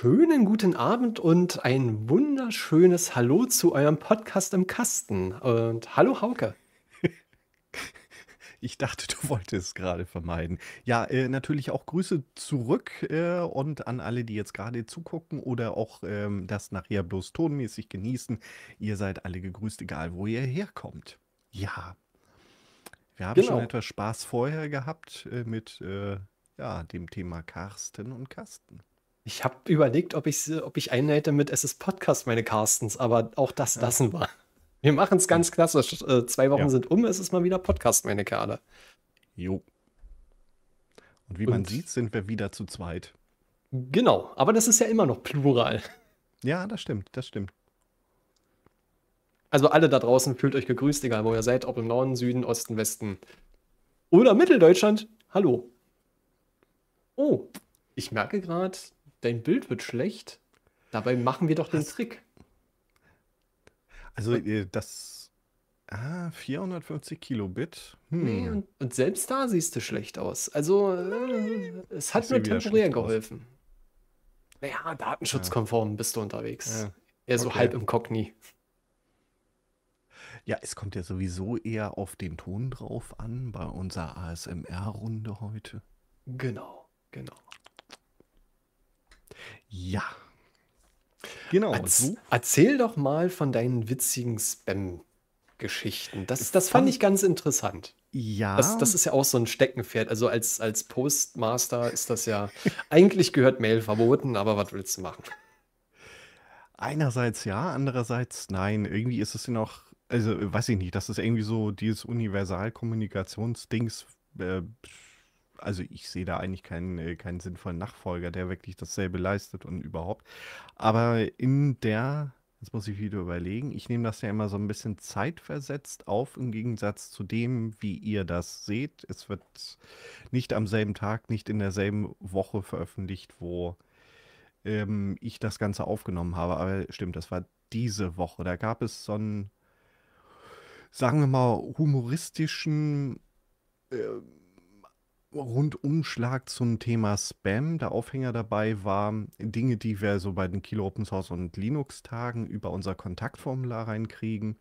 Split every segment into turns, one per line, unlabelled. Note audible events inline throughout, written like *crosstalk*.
schönen guten Abend und ein wunderschönes Hallo zu eurem
Podcast im Kasten. Und hallo Hauke. *laughs* Ich dachte, du wolltest gerade vermeiden. Ja, äh, natürlich auch Grüße zurück äh, und an alle, die jetzt gerade zugucken oder auch ähm, das nachher bloß tonmäßig genießen. Ihr seid alle gegrüßt, egal wo ihr herkommt. Ja. Wir haben genau. schon etwas Spaß vorher gehabt äh, mit äh, ja, dem Thema Karsten und Kasten.
Ich habe überlegt, ob ich, ob ich einen mit Es ist Podcast, meine Carstens, aber auch das ja. lassen wir. Wir machen es ganz klassisch. Äh, zwei Wochen ja. sind um, es ist mal wieder Podcast, meine Kerle.
Jo. Und wie Und man sieht, sind wir wieder zu zweit. Genau, aber das ist ja immer noch plural. Ja, das stimmt, das stimmt.
Also alle da draußen fühlt euch gegrüßt, egal wo ihr seid, ob im Norden, Süden, Osten, Westen oder Mitteldeutschland. Hallo. Oh, ich merke gerade,
dein Bild wird schlecht. Dabei machen wir doch den Hast... Trick. Also das ah, 450 Kilobit. Hm. Nee, und, und,
selbst da siehst du schlecht aus. Also äh, es hat das nur temporär geholfen. Aus. Naja, datenschutzkonform ja. bist du unterwegs. Ja. Eher so okay. halb im
Cockney. Ja, es kommt ja sowieso eher auf den Ton drauf an bei unserer ASMR-Runde heute.
Genau, genau. Ja. Genau. Erz erzähl doch mal von deinen witzigen Spam-Geschichten. Das, das fand ich ganz interessant.
Ja. Das, das, ist
ja auch so ein Steckenpferd. Also als, als Postmaster ist das ja, eigentlich gehört Mail verboten, aber was willst du machen?
Einerseits ja, andererseits nein. Irgendwie ist es ja noch, also weiß ich nicht, das ist irgendwie so dieses Universalkommunikationsdings. Äh, also ich sehe da eigentlich keinen, äh, keinen sinnvollen Nachfolger, der wirklich dasselbe leistet und überhaupt. Aber in der, jetzt muss ich wieder überlegen, ich nehme das ja immer so ein bisschen zeitversetzt auf, im Gegensatz zu dem, wie ihr das seht. Es wird nicht am selben Tag, nicht in derselben Woche veröffentlicht, wo ähm, ich das Ganze aufgenommen habe. Aber stimmt, das war diese Woche. Da gab es so einen, sagen wir mal, humoristischen. Äh, Rundumschlag zum Thema Spam. Der Aufhänger dabei war Dinge, die wir so bei den Kilo Open Source und Linux Tagen über unser Kontaktformular reinkriegen.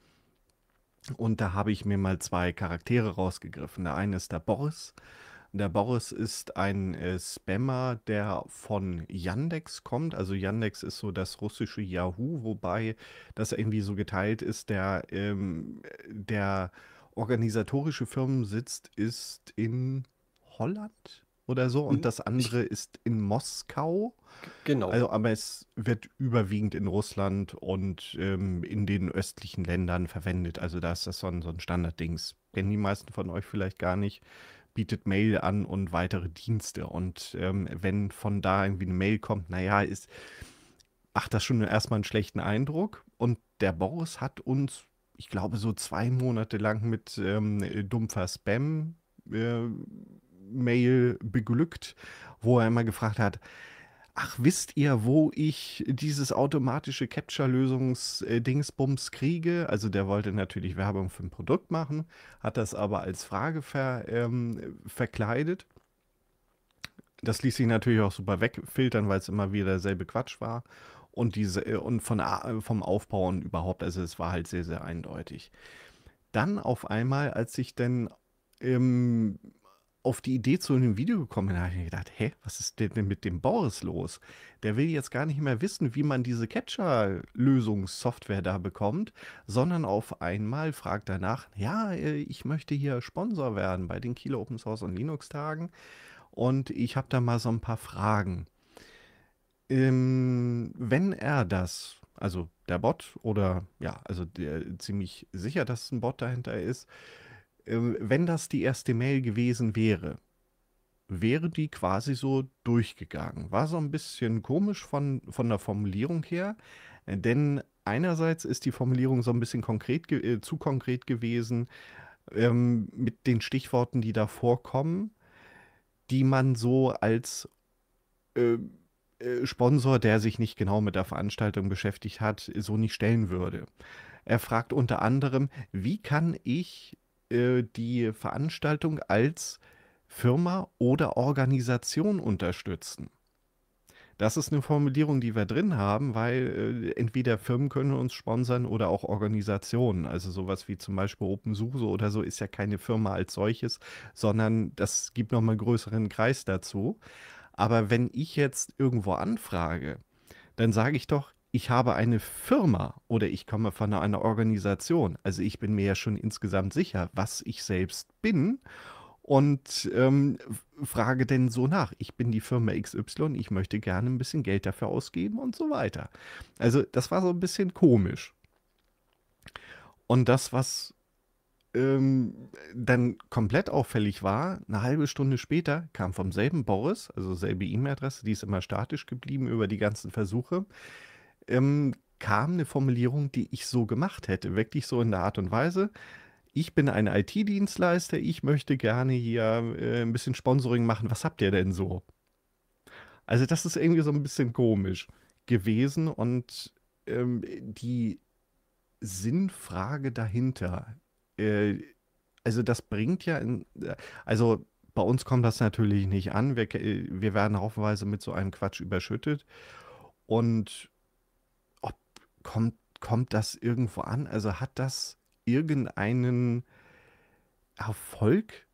Und da habe ich mir mal zwei Charaktere rausgegriffen. Der eine ist der Boris. Der Boris ist ein äh, Spammer, der von Yandex kommt. Also Yandex ist so das russische Yahoo, wobei das irgendwie so geteilt ist. Der, ähm, der organisatorische Firmensitz ist in Holland oder so und mhm. das andere ist in Moskau. Genau. Also, aber es wird überwiegend in Russland und ähm, in den östlichen Ländern verwendet. Also da ist das so ein, so ein Standarddings. Kennen die meisten von euch vielleicht gar nicht. Bietet Mail an und weitere Dienste. Und ähm, wenn von da irgendwie eine Mail kommt, naja, ist, macht das schon erstmal einen schlechten Eindruck. Und der Boris hat uns, ich glaube, so zwei Monate lang mit ähm, dumpfer Spam äh, Mail beglückt, wo er immer gefragt hat, ach, wisst ihr, wo ich dieses automatische Capture-Lösungs-Dingsbums kriege? Also der wollte natürlich Werbung für ein Produkt machen, hat das aber als Frage ver, ähm, verkleidet. Das ließ sich natürlich auch super wegfiltern, weil es immer wieder derselbe Quatsch war. Und, diese, äh, und von, äh, vom Aufbauen überhaupt, also es war halt sehr, sehr eindeutig. Dann auf einmal, als ich dann im auf die Idee zu einem Video gekommen bin, da habe ich mir gedacht, hä, was ist denn mit dem Boris los? Der will jetzt gar nicht mehr wissen, wie man diese Catcher-Lösungssoftware da bekommt, sondern auf einmal fragt danach, ja, äh, ich möchte hier Sponsor werden bei den Kieler Open Source und Linux Tagen und ich habe da mal so ein paar Fragen. Ähm, wenn er das, also der Bot oder ja, also der, ziemlich sicher, dass ein Bot dahinter ist, ähm, wenn das die erste Mail gewesen wäre, wäre die quasi so durchgegangen. War so ein bisschen komisch von, von der Formulierung her, äh, denn einerseits ist die Formulierung so ein bisschen konkret, äh, zu konkret gewesen ähm, mit den Stichworten, die da vorkommen, die man so als äh, äh, Sponsor, der sich nicht genau mit der Veranstaltung beschäftigt hat, so nicht stellen würde. Er fragt unter anderem, wie kann ich äh, die Veranstaltung als Firma oder Organisation unterstützen. Das ist eine Formulierung, die wir drin haben, weil äh, entweder Firmen können uns sponsern oder auch Organisationen. Also sowas wie zum Beispiel OpenSUSE oder so ist ja keine Firma als solches, sondern das gibt nochmal einen größeren Kreis dazu. Aber wenn ich jetzt irgendwo anfrage, dann sage ich doch, ich habe eine Firma oder ich komme von einer Organisation. Also ich bin mir ja schon insgesamt sicher, was ich selbst bin und ähm, frage denn so nach, ich bin die Firma XY, ich möchte gerne ein bisschen Geld dafür ausgeben und so weiter. Also das war so ein bisschen komisch. Und das, was ähm, dann komplett auffällig war, eine halbe Stunde später kam vom selben Boris, also selbe E-Mail-Adresse, die ist immer statisch geblieben über die ganzen Versuche, ähm, kam eine Formulierung, die ich so gemacht hätte, wirklich so in der Art und Weise. Ich bin ein IT-Dienstleister, ich möchte gerne hier äh, ein bisschen Sponsoring machen. Was habt ihr denn so? Also das ist irgendwie so ein bisschen komisch gewesen und ähm, die Sinnfrage dahinter, äh, also das bringt ja, in, also bei uns kommt das natürlich nicht an. Wir, äh, wir werden haufenweise mit so einem Quatsch überschüttet. Und kommt, kommt das irgendwo an? Also hat das irgendeinen Erfolg?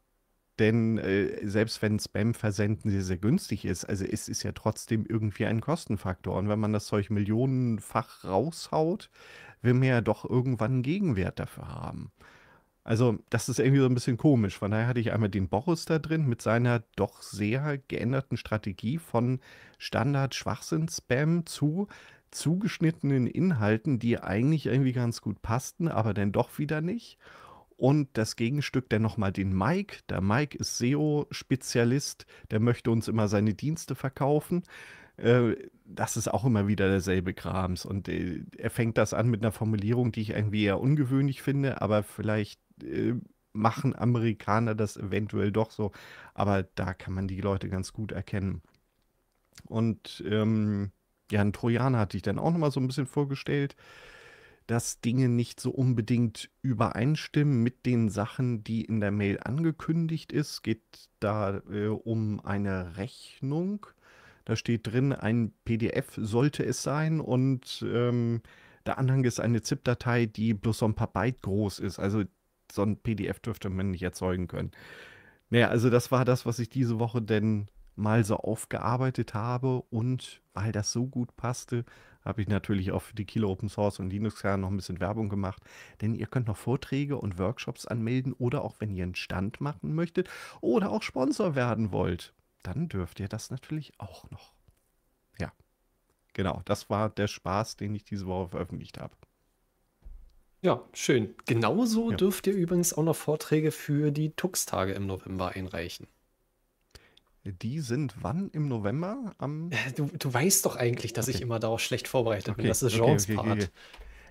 Denn äh, selbst wenn Spam-Versenden sehr, sehr günstig ist, also es ist ja trotzdem irgendwie ein Kostenfaktor. Und wenn man das Zeug millionenfach raushaut, will man ja doch irgendwann einen Gegenwert dafür haben. Also, das ist irgendwie so ein bisschen komisch. Von daher hatte ich einmal den Boris da drin mit seiner doch sehr geänderten Strategie von Standard-Schwachsinn-Spam zu zugeschnittenen Inhalten, die eigentlich irgendwie ganz gut passten, aber dann doch wieder nicht. Und das Gegenstück dann nochmal den Mike. Der Mike ist SEO-Spezialist, der möchte uns immer seine Dienste verkaufen. Äh, das ist auch immer wieder derselbe Krams. Und äh, er fängt das an mit einer Formulierung, die ich irgendwie eher ungewöhnlich finde, aber vielleicht äh, machen Amerikaner das eventuell doch so. Aber da kann man die Leute ganz gut erkennen. Und ähm, ja, ein Trojaner hatte ich dann auch nochmal so ein bisschen vorgestellt, dass Dinge nicht so unbedingt übereinstimmen mit den Sachen, die in der Mail angekündigt ist. Geht da äh, um eine Rechnung. Da steht drin, ein PDF sollte es sein und ähm, der Anhang ist eine ZIP-Datei, die bloß so ein paar Byte groß ist. Also so ein PDF dürfte man nicht erzeugen können. Naja, also das war das, was ich diese Woche denn mal so aufgearbeitet habe und weil das so gut passte, habe ich natürlich auch für die Kilo Open Source und Linux Kern noch ein bisschen Werbung gemacht. Denn ihr könnt noch Vorträge und Workshops anmelden oder auch wenn ihr einen Stand machen möchtet oder auch Sponsor werden wollt, dann dürft ihr das natürlich auch noch. Ja, genau, das war der Spaß, den ich diese Woche veröffentlicht habe.
Ja, schön. Genauso ja. dürft ihr übrigens auch noch Vorträge für die Tux-Tage im November
einreichen. Die sind wann im November? Am äh, du, du weißt doch eigentlich, dass okay. ich immer darauf schlecht vorbereitet okay. bin. Das ist Genrepart.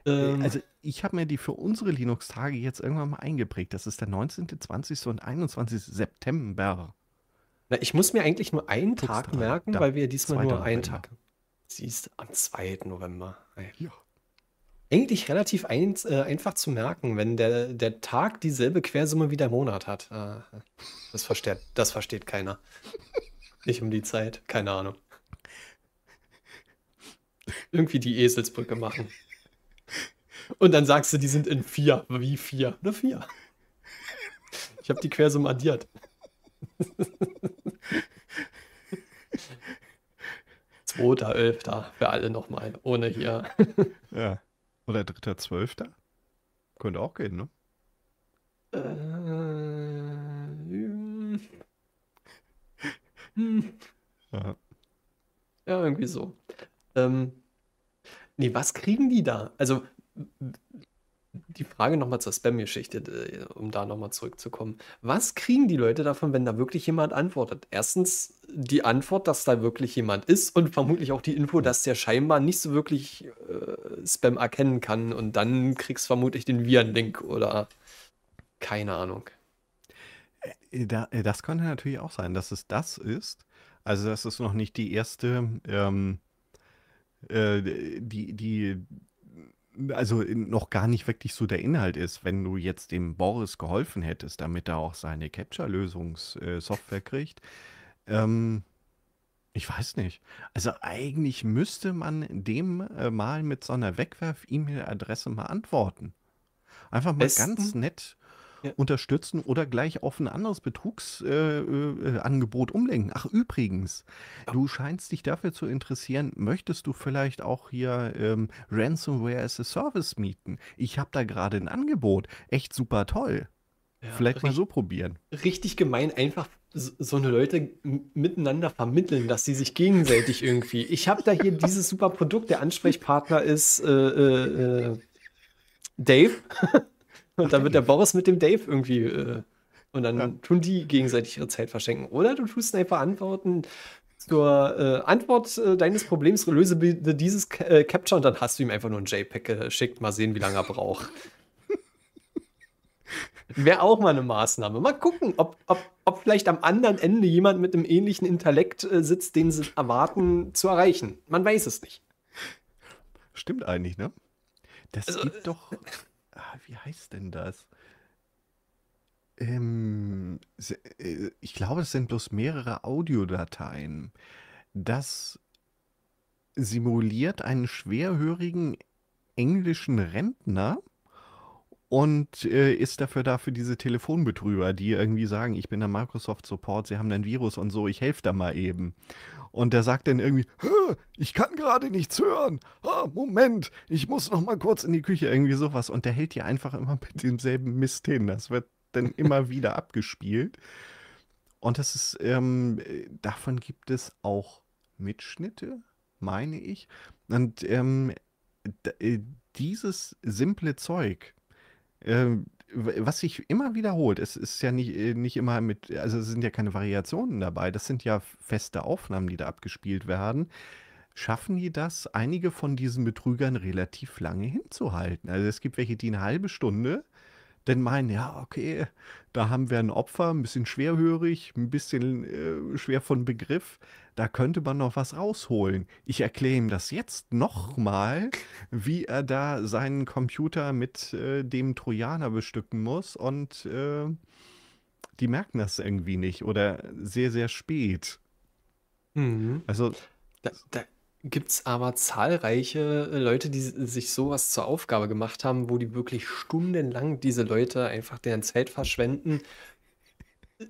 Ähm, also ich habe mir die für unsere Linux-Tage jetzt irgendwann mal eingeprägt. Das ist der 19., 20. und 21. September. Na, ich muss mir eigentlich nur einen Tag merken, da, weil wir diesmal nur einen November. Tag.
Sie ist am 2. November. Ja eigentlich relativ ein, äh, einfach zu merken, wenn der, der Tag dieselbe Quersumme wie der Monat hat. Äh, das, versteht, das versteht keiner. Nicht um die Zeit, keine Ahnung. Irgendwie die Eselsbrücke machen. Und dann sagst du, die sind in vier. Wie vier? Nur vier. Ich habe die Quersumme addiert. Zweiter, Elfter für alle nochmal, ohne hier.
Ja. Oder dritter, zwölfter? Könnte auch gehen, ne? Äh, hm. ja.
ja, irgendwie so. Ähm, nee, was kriegen die da? Also, die Frage nochmal zur Spam-Geschichte, äh, um da nochmal zurückzukommen. Was kriegen die Leute davon, wenn da wirklich jemand antwortet? Erstens die Antwort, dass da wirklich jemand ist und vermutlich auch die Info, dass der scheinbar nicht so wirklich äh, Spam erkennen kann und dann kriegst du vermutlich
den Viren-Link oder keine Ahnung. Äh, äh, das könnte natürlich auch sein, dass es das ist. Also, das ist noch nicht die erste, ähm, äh, die, die also äh, noch gar nicht wirklich so der Inhalt ist, wenn du jetzt dem Boris geholfen hättest, damit er auch seine Capture-Lösungssoftware äh, kriegt. Ähm, ich weiß nicht. Also eigentlich müsste man dem äh, mal mit so einer Wegwerf-E-Mail-Adresse mal antworten. Einfach mal Besten? ganz nett ja. unterstützen oder gleich auf ein anderes Betrugsangebot äh, äh, äh umlenken. Ach, übrigens, ja. du scheinst dich dafür zu interessieren, möchtest du vielleicht auch hier ähm, Ransomware as a Service mieten? Ich habe da gerade ein Angebot. Echt super toll. Ja, Vielleicht mal so probieren. Richtig gemein, einfach
so eine Leute miteinander vermitteln, dass sie sich gegenseitig irgendwie. Ich habe da hier dieses super Produkt, der Ansprechpartner ist äh, äh, äh Dave. Und dann wird der *laughs* Boris mit dem Dave irgendwie. Äh, und dann ja. tun die gegenseitig ihre Zeit verschenken. Oder du tust einfach Antworten zur äh, Antwort äh, deines Problems, löse dieses äh, Capture und dann hast du ihm einfach nur ein JPEG geschickt. Mal sehen, wie lange er braucht. *laughs* Wäre auch mal eine Maßnahme. Mal gucken, ob, ob, ob vielleicht am anderen Ende jemand mit einem ähnlichen Intellekt äh, sitzt, den sie erwarten zu erreichen. Man
weiß es nicht. Stimmt eigentlich, ne? Das also, gibt doch. Äh, ah, wie heißt denn das? Ähm, äh, ich glaube, es sind bloß mehrere Audiodateien. Das simuliert einen schwerhörigen englischen Rentner und äh, ist dafür da für diese Telefonbetrüger, die irgendwie sagen, ich bin der Microsoft Support, sie haben ein Virus und so, ich helfe da mal eben. Und der sagt dann irgendwie, ich kann gerade nichts hören. Ah, Moment, ich muss noch mal kurz in die Küche irgendwie sowas. Und der hält hier einfach immer mit demselben Mist hin. Das wird dann immer *laughs* wieder abgespielt. Und das ist, ähm, davon gibt es auch Mitschnitte, meine ich. Und ähm, äh, dieses simple Zeug, ähm, was sich immer wiederholt, es ist ja nicht, äh, nicht immer mit, also es sind ja keine Variationen dabei, das sind ja feste Aufnahmen, die da abgespielt werden. Schaffen die das, einige von diesen Betrügern relativ lange hinzuhalten? Also es gibt welche, die eine halbe Stunde denn meinen, ja, okay, da haben wir ein Opfer, ein bisschen schwerhörig, ein bisschen äh, schwer von Begriff, da könnte man noch was rausholen. Ich erkläre ihm das jetzt nochmal, wie er da seinen Computer mit äh, dem Trojaner bestücken muss und äh, die merken das irgendwie nicht oder sehr, sehr spät. Mhm. Also. Da, da, gibt
es aber zahlreiche äh, Leute, die sich sowas zur Aufgabe gemacht haben, wo die wirklich stundenlang diese Leute einfach deren Zeit verschwenden.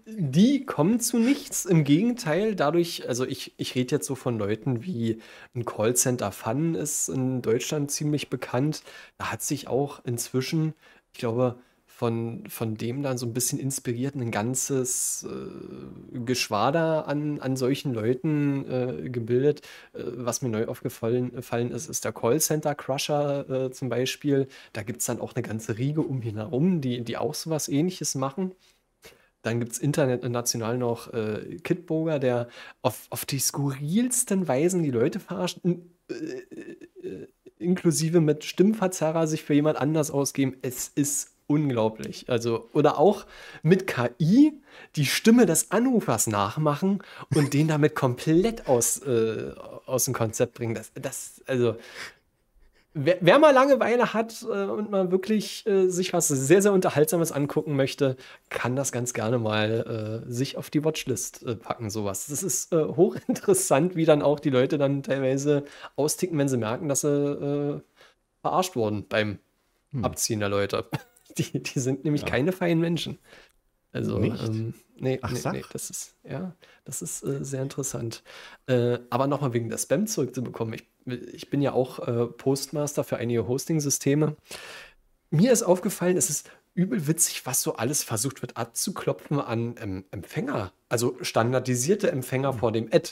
Die kommen zu nichts. Im Gegenteil, dadurch, also ich, ich rede jetzt so von Leuten wie ein Callcenter Fun ist in Deutschland ziemlich bekannt. Da hat sich auch inzwischen, ich glaube, von, von dem dann so ein bisschen inspiriert ein ganzes äh, Geschwader an, an solchen Leuten äh, gebildet. Äh, was mir neu aufgefallen ist, ist der Callcenter Crusher äh, zum Beispiel. Da gibt es dann auch eine ganze Riege um ihn herum, die, die auch sowas ähnliches machen. Dann gibt es international noch äh, Kitburger, der auf, auf die skurrilsten Weisen die Leute verarscht. Äh, äh, inklusive mit Stimmverzerrer sich für jemand anders ausgeben. Es ist unglaublich. Also, oder auch mit KI die Stimme des Anrufers nachmachen und den damit komplett aus, äh, aus dem Konzept bringen. Das, das also, wer, wer, mal Langeweile hat äh, und mal wirklich äh, sich was sehr, sehr Unterhaltsames angucken möchte, kann das ganz gerne mal äh, sich auf die Watchlist äh, packen, sowas. Das ist äh, hochinteressant, wie dann auch die Leute dann teilweise austicken, wenn sie merken, dass sie verarscht wurden beim hm. Abziehen der Leute. *laughs* Die, die sind nämlich ja. keine feinen Menschen. Also, Nicht? Ähm, nee, Ach, nee, nee, das ist, ja, das ist äh, sehr interessant. Äh, aber nochmal wegen der Spam zurückzubekommen. Ich, ich bin ja auch äh, Postmaster für einige Hosting-Systeme. Mir ist aufgefallen, es ist übel witzig, was so alles versucht wird abzuklopfen an ähm, Empfänger. Also standardisierte Empfänger mhm. vor dem Ad.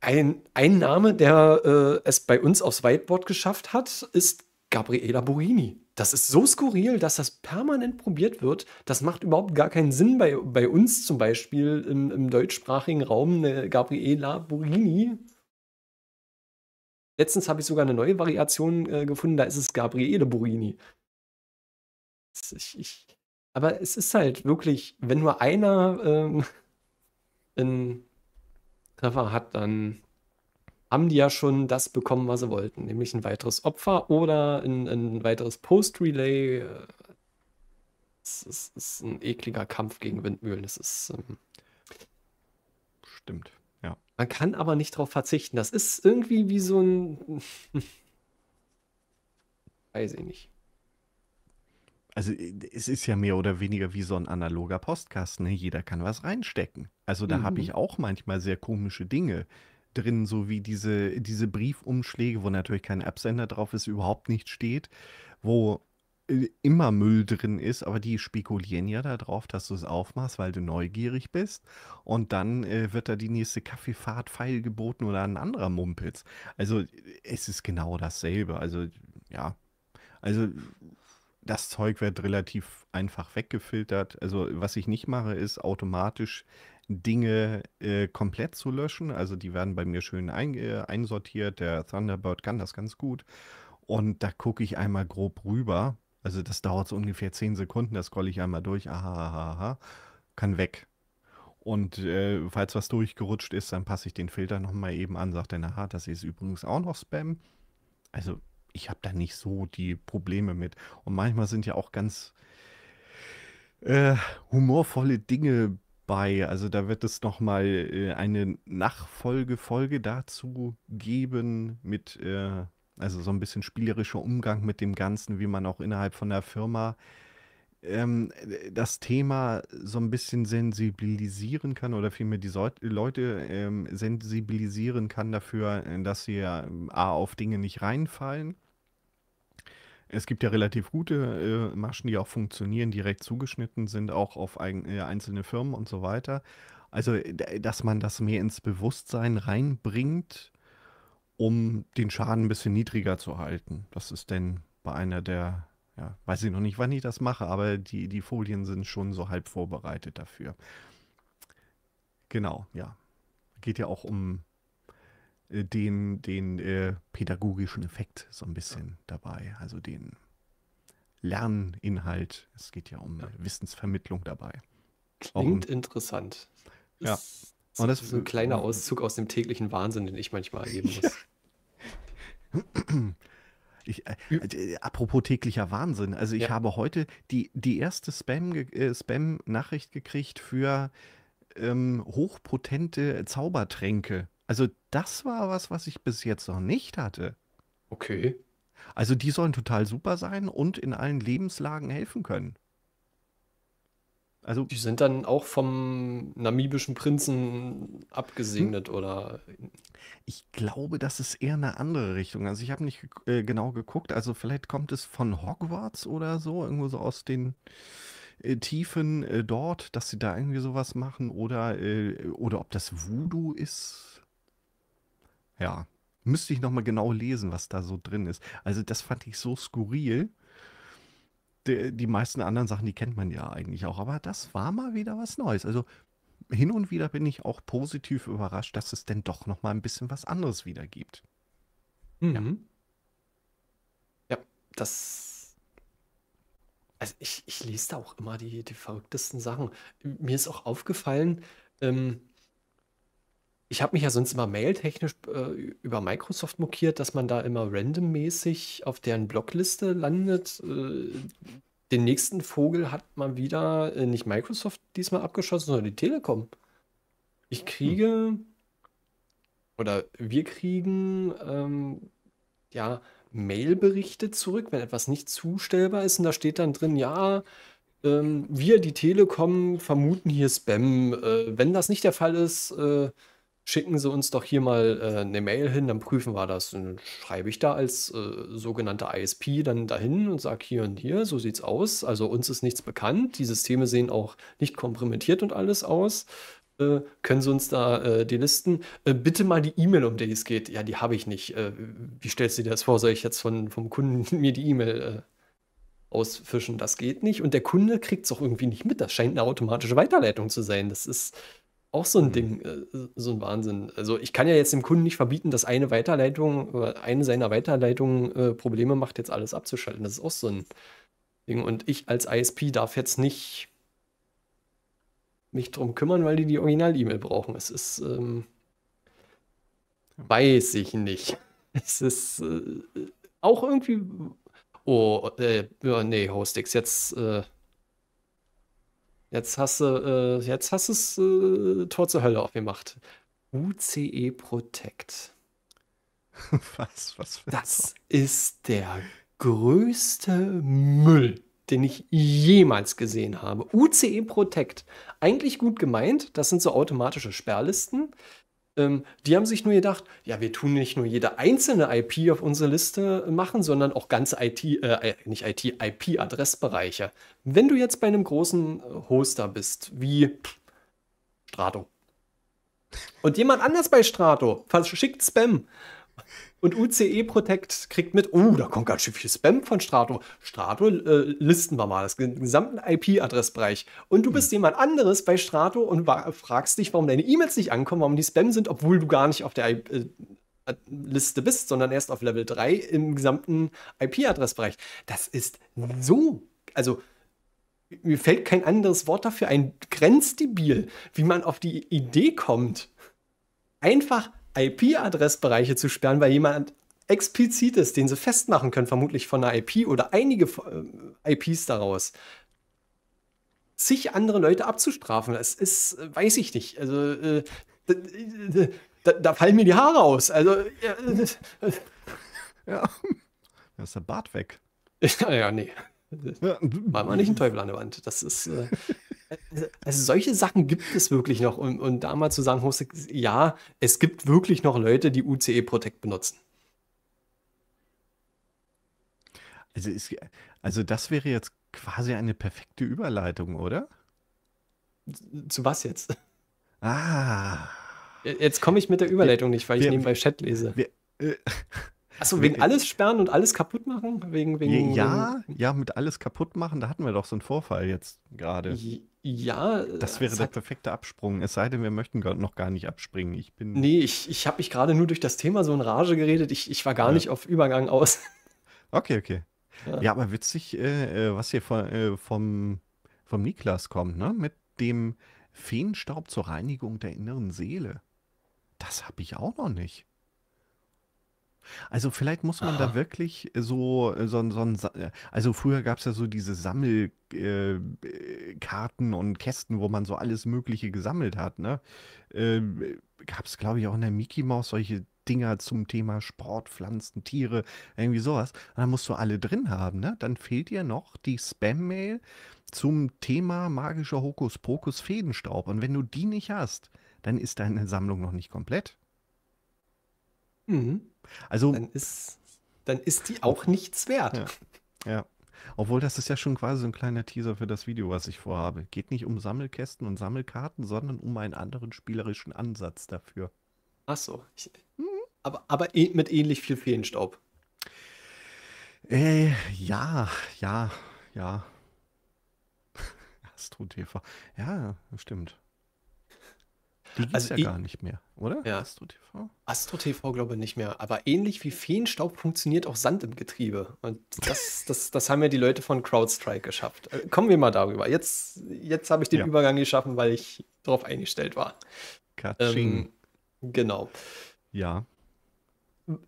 Ein, ein Name, der äh, es bei uns aufs Whiteboard geschafft hat, ist Gabriela Burini das ist so skurril, dass das permanent probiert wird. Das macht überhaupt gar keinen Sinn bei, bei uns zum Beispiel im, im deutschsprachigen Raum. Eine Gabriela Burini. Letztens habe ich sogar eine neue Variation äh, gefunden, da ist es Gabriele Burini. Ich, ich, aber es ist halt wirklich, wenn nur einer ähm, einen Treffer hat, dann haben die ja schon das bekommen, was sie wollten, nämlich ein weiteres Opfer oder ein, ein weiteres Post-Relay. Es ist, ist, ein ekliger Kampf gegen Windmühlen. Das ist. Ähm, Stimmt, ja. Man kann aber nicht darauf verzichten. Das ist irgendwie wie so ein.
*laughs* Weiß ich nicht. Also äh, es ist ja mehr oder weniger wie so ein analoger Postkasten. Ne? Jeder kann was reinstecken. Also da mhm. habe ich auch manchmal sehr komische Dinge drin, so wie diese, diese Briefumschläge, wo natürlich kein Absender drauf ist, überhaupt nicht steht, wo äh, immer Müll drin ist, aber die spekulieren ja darauf, dass du es aufmachst, weil du neugierig bist und dann äh, wird da die nächste Kaffeefahrt feilgeboten oder ein anderer Mumpitz. Also es ist genau dasselbe. Also ja, also das Zeug wird relativ einfach weggefiltert. Also was ich nicht mache, ist automatisch Dinge äh, komplett zu löschen. Also die werden bei mir schön ein, äh, einsortiert. Der Thunderbird kann das ganz gut. Und da gucke ich einmal grob rüber. Also das dauert so ungefähr zehn Sekunden. Da scrolle ich einmal durch. Aha, aha, aha. Kann weg. Und äh, falls was durchgerutscht ist, dann passe ich den Filter nochmal eben an, sagt er, aha, das ist übrigens auch noch Spam. Also ich habe da nicht so die Probleme mit. Und manchmal sind ja auch ganz äh, humorvolle Dinge bei. Also da wird es nochmal äh, eine Nachfolgefolge dazu geben mit, äh, also so ein bisschen spielerischer Umgang mit dem Ganzen, wie man auch innerhalb von der Firma ähm, das Thema so ein bisschen sensibilisieren kann oder vielmehr die Leute ähm, sensibilisieren kann dafür, äh, dass sie ja, ähm, auf Dinge nicht reinfallen es gibt ja relativ gute äh, Maschen, die auch funktionieren, direkt zugeschnitten sind, auch auf eigen, äh, einzelne Firmen und so weiter. Also, äh, dass man das mehr ins Bewusstsein reinbringt, um den Schaden ein bisschen niedriger zu halten. Das ist denn bei einer der, ja, weiß ich noch nicht, wann ich das mache, aber die, die Folien sind schon so halb vorbereitet dafür. Genau, ja. Geht ja auch um äh, den, den äh, pädagogischen Effekt so ein bisschen ja. dabei, also den Lerninhalt. Es geht ja um ja. Wissensvermittlung dabei. Klingt
um, interessant. Ja. Ist Und das so ein kleiner Auszug aus dem täglichen Wahnsinn, den ich manchmal erleben *laughs* muss.
*clears throat* Ich, äh, also, äh, apropos täglicher Wahnsinn, also ich ja. habe heute die, die erste Spam-Nachricht ge äh, Spam gekriegt für ähm, hochpotente Zaubertränke. Also das war was, was ich bis jetzt noch nicht hatte. Okay. Also die sollen total super sein und in allen Lebenslagen helfen können. Also die sind dann auch vom namibischen Prinzen abgesegnet hm? oder? Ich glaube, das ist eher eine andere Richtung. Also ich habe nicht äh, genau geguckt. Also vielleicht kommt es von Hogwarts oder so, irgendwo so aus den äh, Tiefen äh, dort, dass sie da irgendwie sowas machen oder äh, oder ob das Voodoo ist ja. Müsste ich nochmal genau lesen, was da so drin ist. Also, das fand ich so skurril. Die, die meisten anderen Sachen, die kennt man ja eigentlich auch. Aber das war mal wieder was Neues. Also, hin und wieder bin ich auch positiv überrascht, dass es denn doch nochmal ein bisschen was anderes wieder gibt. Mhm. Ja. ja, das.
Also, ich, ich lese da auch immer die, die verrücktesten Sachen. Mir ist auch aufgefallen, ähm, ich habe mich ja sonst immer mailtechnisch äh, über Microsoft mokiert, dass man da immer randommäßig auf deren Blockliste landet. Äh, den nächsten Vogel hat man wieder äh, nicht Microsoft diesmal abgeschossen, sondern die Telekom. Ich hm. kriege hm. oder wir kriegen ähm, ja Mailberichte zurück, wenn etwas nicht zustellbar ist und da steht dann drin, ja, ähm, wir, die Telekom, vermuten hier Spam. Äh, wenn das nicht der Fall ist, äh, schicken Sie uns doch hier mal äh, eine Mail hin, dann prüfen wir das. Und dann schreibe ich da als äh, sogenannter ISP dann dahin und sage hier und hier, so sieht's aus. Also uns ist nichts bekannt. Die Systeme sehen auch nicht komprimiert und alles aus. Äh, können Sie uns da äh, die Listen? Äh, bitte mal die E-Mail, um die es geht. Ja, die habe ich nicht. Äh, wie stellst du dir das vor? Soll ich jetzt von, vom Kunden *laughs* mir die E-Mail ausfischen? Das geht nicht. Und der Kunde kriegt es auch irgendwie nicht mit. Das scheint eine automatische Weiterleitung zu sein. Das ist auch so ein mhm. Ding, äh, so ein Wahnsinn. Also ich kann ja jetzt dem Kunden nicht verbieten, dass eine Weiterleitung oder eine seiner Weiterleitungen äh, Probleme macht, jetzt alles abzuschalten. Das ist auch so ein Ding. Und ich als ISP darf jetzt nicht mich drum kümmern, weil die die Original-E-Mail brauchen. Es ist, ähm, weiß ich nicht. *laughs* Es ist äh, auch irgendwie, oh, äh, nee, Hostix, jetzt... Äh, Jetzt hast du, äh, jetzt hast es äh, Tor zur Hölle aufgemacht. UCE Protect. *laughs* Was, was für Das ist der größte Müll, den ich jemals gesehen habe. UCE Protect. Eigentlich gut gemeint. Das sind so automatische Sperrlisten. Ähm, die haben sich nur gedacht, ja, wir tun nicht nur jede einzelne IP auf unsere Liste äh, machen, sondern auch ganze IT, äh, äh, nicht IT, IP-Adressbereiche. Wenn du jetzt bei einem großen äh, Hoster bist, wie Strato. Und jemand anders bei Strato verschickt Spam. Und UCE Protect kriegt mit, oh, da kommt ganz schön viel Spam von Strato. Strato äh, listen wir mal, das gesamten IP-Adressbereich. Und du bist mhm. jemand anderes bei Strato und fragst dich, warum deine E-Mails nicht ankommen, warum die Spam sind, obwohl du gar nicht auf der äh, Liste bist, sondern erst auf Level 3 im gesamten IP-Adressbereich. Das ist so, also mir fällt kein anderes Wort dafür ein, grenzdebil, wie man auf die Idee kommt, einfach IP-Adressbereiche zu sperren, weil jemand explizit ist, den sie festmachen können, vermutlich von einer IP oder einige äh, IPs daraus. Sich andere Leute abzustrafen, das ist, weiß ich nicht. Also, äh, da, da, fallen mir die Haare aus. Also, äh, äh, ja. Da ist der Bart weg. *laughs* ja, nee. War mal nicht ein Teufel an der Wand. Das ist, äh, also, also solche Sachen gibt es wirklich noch. Und, und da mal zu sagen, ja, es gibt wirklich noch Leute, die UCE Protect benutzen.
Also, ist, also das wäre jetzt quasi eine perfekte Überleitung, oder? Zu was jetzt? Ah.
Jetzt komme ich mit der Überleitung nicht, weil ich wir, nebenbei Chat lese. Wir, äh,
Achso, wegen alles sperren und alles kaputt machen? Wegen, wegen, ja, wegen, ja, mit alles kaputt machen, da hatten wir doch so einen Vorfall jetzt gerade. Ja. Das äh, wäre der perfekte Absprung. Es sei denn, wir möchten noch gar nicht abspringen. Ich bin. Nee, ich, ich habe mich gerade nur durch das Thema so in Rage geredet.
Ich, ich war gar ja. nicht auf Übergang aus. *laughs*
Okay, okay. Ja, ja aber witzig, äh, äh, was hier von, äh, vom, vom Niklas kommt, ne? Mit dem Feenstaub zur Reinigung der inneren Seele. Das habe ich auch noch nicht. Also vielleicht muss man da wirklich so, äh, so, so ein, äh, also früher gab es ja so diese Sammelkarten äh, und Kästen, wo man so alles Mögliche gesammelt hat, ne? Ähm, gab es, glaube ich, auch in der Mickey Mouse solche Dinger zum Thema Sport, Pflanzen, Tiere, irgendwie sowas. Und dann musst du alle drin haben, ne? Dann fehlt dir noch die Spam-Mail zum Thema magischer Hokuspokus Fädenstaub. Und wenn du die nicht hast, dann ist deine Sammlung noch nicht komplett. Mhm. Also dann ist, dann ist die auch nichts wert. Ja. ja. Obwohl das ist ja schon quasi so ein kleiner Teaser für das Video, was ich vorhabe. Geht nicht um Sammelkästen und Sammelkarten, sondern um einen anderen spielerischen Ansatz dafür. Ach so. Ich, mhm. aber, aber eh, mit ähnlich viel Feenstaub. Äh, ja, ja, ja. *laughs* Astro-TV. Ja, stimmt. Die gibt also ja gar nicht mehr,
oder? Ja. Astro TV? Astro TV glaube ich nicht mehr. Aber ähnlich wie Feenstaub funktioniert auch Sand im Getriebe. Und das, *laughs* das, das haben ja die Leute von CrowdStrike geschafft. Äh, kommen wir mal darüber. Jetzt, jetzt habe ich den ja. Übergang geschaffen, weil ich darauf eingestellt war. Katsching. Ähm, genau. Ja.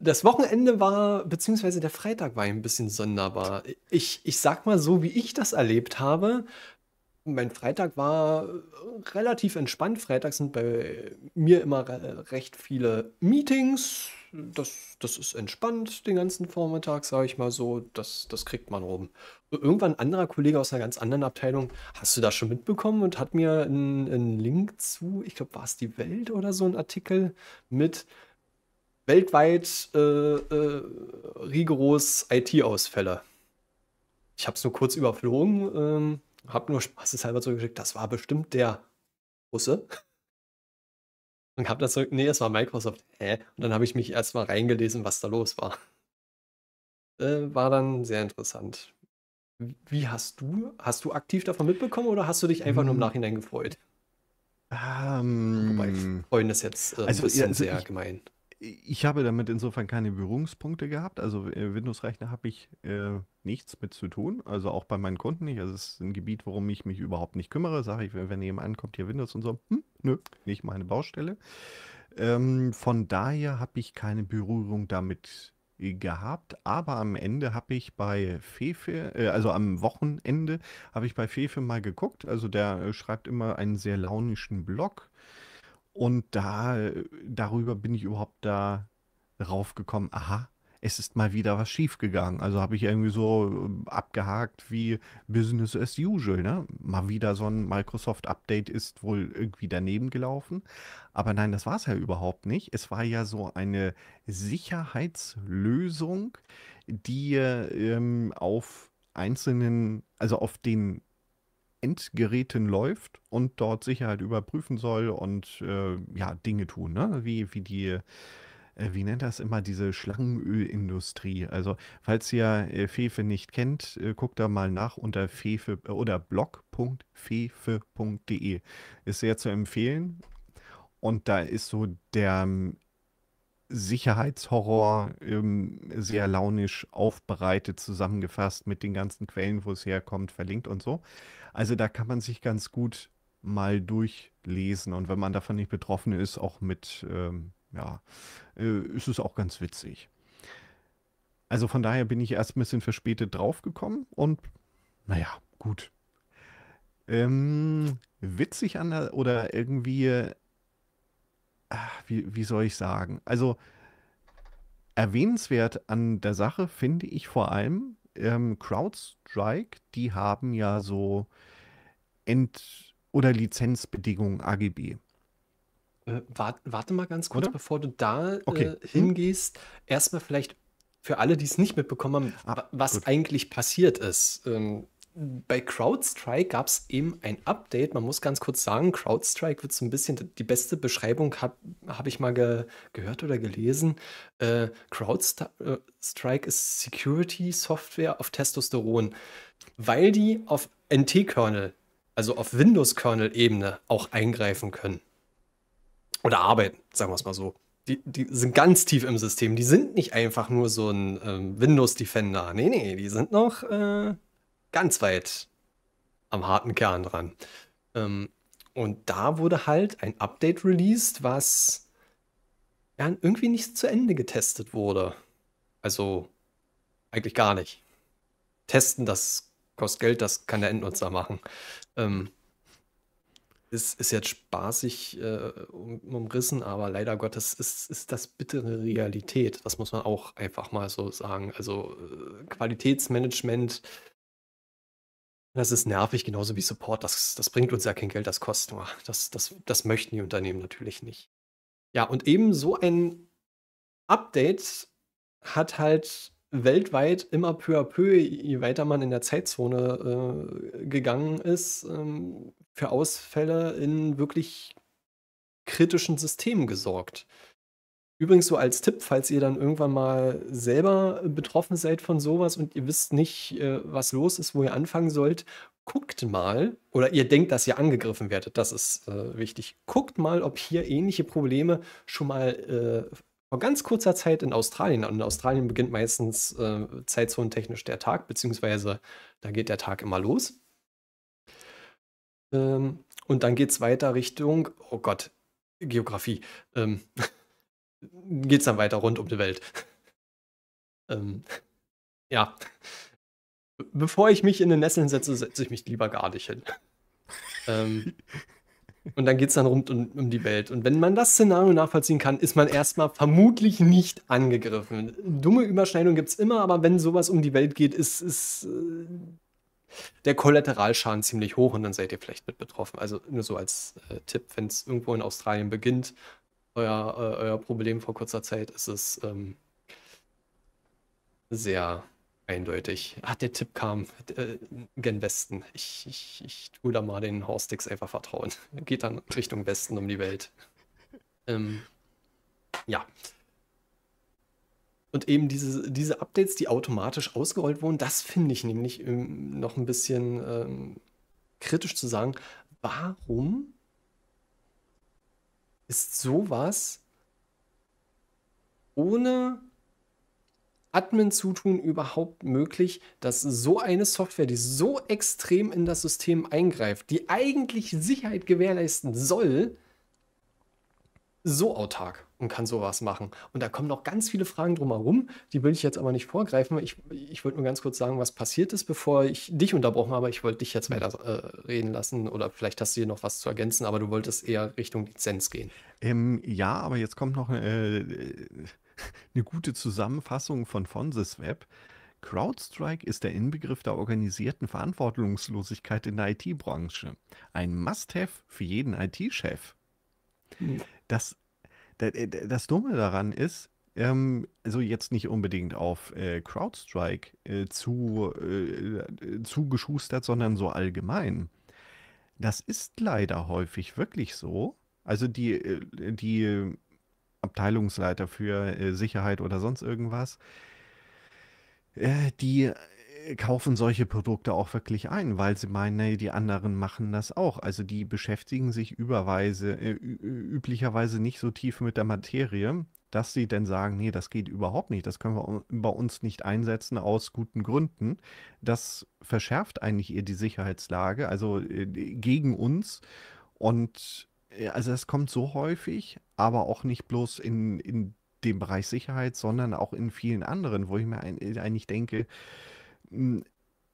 Das Wochenende war, beziehungsweise der Freitag war ein bisschen sonderbar. Ich, ich sag mal so, wie ich das erlebt habe, mein Freitag war äh, relativ entspannt. Freitag sind bei mir immer äh, recht viele Meetings. Das, das ist entspannt den ganzen Vormittag, sage ich mal so. Das, das kriegt man rum. Irgendwann ein anderer Kollege aus einer ganz anderen Abteilung, hast du das schon mitbekommen und hat mir einen, einen Link zu, ich glaube, war es die Welt oder so ein Artikel mit weltweit äh, äh, rigoros IT-Ausfälle. Ich habe es nur kurz überflogen. Ähm, hab nur spaßeshalber zurückgeschickt, das war bestimmt der Russe. *laughs* Und hab das zurück, nee, es war Microsoft. Hä? Und dann habe ich mich erstmal reingelesen, was da los war. *laughs* Äh, war dann sehr interessant. Wie hast du, hast du aktiv davon mitbekommen oder hast du dich einfach hm. nur im hm. Nachhinein gefreut?
Um, ähm. Wobei
Freuen ist jetzt äh, also, ein bisschen also sehr ich, gemein.
Ich habe damit insofern keine Berührungspunkte gehabt. Also äh, Windows-Rechner habe ich äh, nichts mit zu tun. Also auch bei meinen Kunden nicht. Also es ist ein Gebiet, worum ich mich überhaupt nicht kümmere. Sage ich, wenn, jemand ankommt, hier Windows und so, hm, nö, nicht meine Baustelle. Ähm, von daher habe ich keine Berührung damit äh, gehabt, aber am Ende habe ich bei Fefe, äh, also am Wochenende habe ich bei Fefe mal geguckt. Also der äh, schreibt immer einen sehr launischen Blog und da, darüber bin ich überhaupt da raufgekommen, aha, es ist mal wieder was schiefgegangen. Also habe ich irgendwie so äh, abgehakt wie Business as usual. Ne? Mal wieder so ein Microsoft-Update ist wohl irgendwie daneben gelaufen. Aber nein, das war es ja überhaupt nicht. Es war ja so eine Sicherheitslösung, die ähm, auf einzelnen, also auf den Endgeräten läuft und dort Sicherheit überprüfen soll und äh, ja, Dinge tun, ne? wie, wie die äh, wie nennt das immer, diese Schlangenölindustrie. Also, falls ihr äh, Fefe nicht kennt, äh, guckt da mal nach unter fefe äh, oder blog.fefe.de. Ist sehr zu empfehlen. Und da ist so der Sicherheitshorror ähm, sehr launisch aufbereitet, zusammengefasst mit den ganzen Quellen, wo es herkommt, verlinkt und so. Also da kann man sich ganz gut mal durchlesen und wenn man davon nicht betroffen ist, auch mit, ähm, ja, äh, ist es auch ganz witzig. Also von daher bin ich erst ein bisschen verspätet draufgekommen und naja, gut. Ähm, witzig an der, oder irgendwie äh, Ah, wie, wie soll ich sagen? Also erwähnenswert an der Sache finde ich vor allem ähm, CrowdStrike, die haben ja so Ent- oder Lizenzbedingungen AGB.
Äh, warte mal ganz kurz, oder? bevor du da okay. äh, hm? hingehst. Erstmal vielleicht für alle, die es nicht mitbekommen haben, ah, was gut. eigentlich passiert ist. Ähm, bei CrowdStrike gab es eben ein Update. Man muss ganz kurz sagen, CrowdStrike wird so ein bisschen die beste Beschreibung, habe hab ich mal ge gehört oder gelesen. Äh, CrowdStrike ist Security Software auf Testosteron, weil die auf NT-Kernel, also auf Windows-Kernel-Ebene auch eingreifen können. Oder arbeiten, sagen wir es mal so. Die, die, sind ganz tief im System. Die sind nicht einfach nur so ein äh, Windows-Defender. Nee, nee, die sind noch. Äh ganz weit am harten Kern dran. Ähm, und da wurde halt ein Update released, was ja, irgendwie nicht zu Ende getestet wurde. Also eigentlich gar nicht. Testen, das kostet Geld, das kann der Endnutzer machen. Ähm, ist, ist jetzt spaßig äh, um, umrissen, aber leider Gottes ist, ist das bittere Realität. Das muss man auch einfach mal so sagen. Also äh, Qualitätsmanagement das ist nervig, genauso wie Support. Das, das bringt uns ja kein Geld, das kostet nur. Das, das, das möchten die Unternehmen natürlich nicht. Ja, und eben so ein Update hat halt weltweit immer peu à peu, je weiter man in der Zeitzone äh, gegangen ist, ähm, für Ausfälle in wirklich kritischen Systemen gesorgt. Übrigens so als Tipp, falls ihr dann irgendwann mal selber betroffen seid von sowas und ihr wisst nicht, äh, was los ist, wo ihr anfangen sollt, guckt mal, oder ihr denkt, dass ihr angegriffen werdet, das ist äh, wichtig, guckt mal, ob hier ähnliche Probleme schon mal äh, vor ganz kurzer Zeit in Australien, und in Australien beginnt meistens äh, zeitzonentechnisch der Tag, beziehungsweise da geht der Tag immer los. Ähm, und dann geht es weiter Richtung, oh Gott, Geografie. Ähm, *laughs* geht es dann weiter rund um die Welt. *laughs* ähm, ja. Bevor ich mich in den Nesseln setze, setze ich mich lieber gar nicht hin. ähm, und dann geht es dann rund um, um die Welt. Und wenn man das Szenario nachvollziehen kann, ist man erstmal vermutlich nicht angegriffen. Dumme Überschneidungen gibt es immer, aber wenn sowas um die Welt geht, ist, ist äh, der Kollateralschaden ziemlich hoch und dann seid ihr vielleicht mit betroffen. Also nur so als äh, Tipp, wenn es irgendwo in Australien beginnt euer, äh, euer Problem vor kurzer Zeit ist es ähm, sehr eindeutig. Ah, der Tipp kam äh, gen Westen. Ich, ich, ich tue da mal den Horsticks einfach vertrauen. *laughs* Geht dann Richtung Westen um die Welt. Ähm, ja. Und eben diese, diese Updates, die automatisch ausgerollt wurden, das finde ich nämlich ähm, noch ein bisschen ähm, kritisch zu sagen. Warum ist sowas ohne Admin-Zutun überhaupt möglich, dass so eine Software, die so extrem in das System eingreift, die eigentlich Sicherheit gewährleisten soll, so autark? und kann sowas machen. Und da kommen noch ganz viele Fragen drumherum, die will ich jetzt aber nicht vorgreifen. Ich, ich wollte nur ganz kurz sagen, was passiert ist, bevor ich dich unterbrochen habe. Ich wollte dich jetzt mhm. weiter äh, reden lassen oder vielleicht hast du hier noch was zu ergänzen, aber du wolltest eher Richtung
Lizenz gehen. Ähm, ja, aber jetzt kommt noch äh, äh *laughs* eine gute Zusammenfassung von Fonsis Web. CrowdStrike ist der Inbegriff der organisierten Verantwortungslosigkeit in der IT-Branche. Ein Must-Have für jeden IT-Chef. Hm. Das äh, das Dumme daran ist, ähm, also jetzt nicht unbedingt auf äh, CrowdStrike äh, zu, äh, äh, zugeschustert, sondern so allgemein. Das ist leider häufig wirklich so. Also die, äh, die Abteilungsleiter für Sicherheit oder sonst irgendwas, die kaufen solche Produkte auch wirklich ein, weil sie meinen, nee, die anderen machen das auch. Also die beschäftigen sich überweise, äh, üblicherweise nicht so tief mit der Materie, dass sie dann sagen, nee, das geht überhaupt nicht, das können wir bei uns nicht einsetzen aus guten Gründen. Das verschärft eigentlich ihr die Sicherheitslage, also äh, gegen uns. Und äh, also das kommt so häufig, aber auch nicht bloß in, in dem Bereich Sicherheit, sondern auch in vielen anderen, wo ich mir ein, eigentlich denke, hm,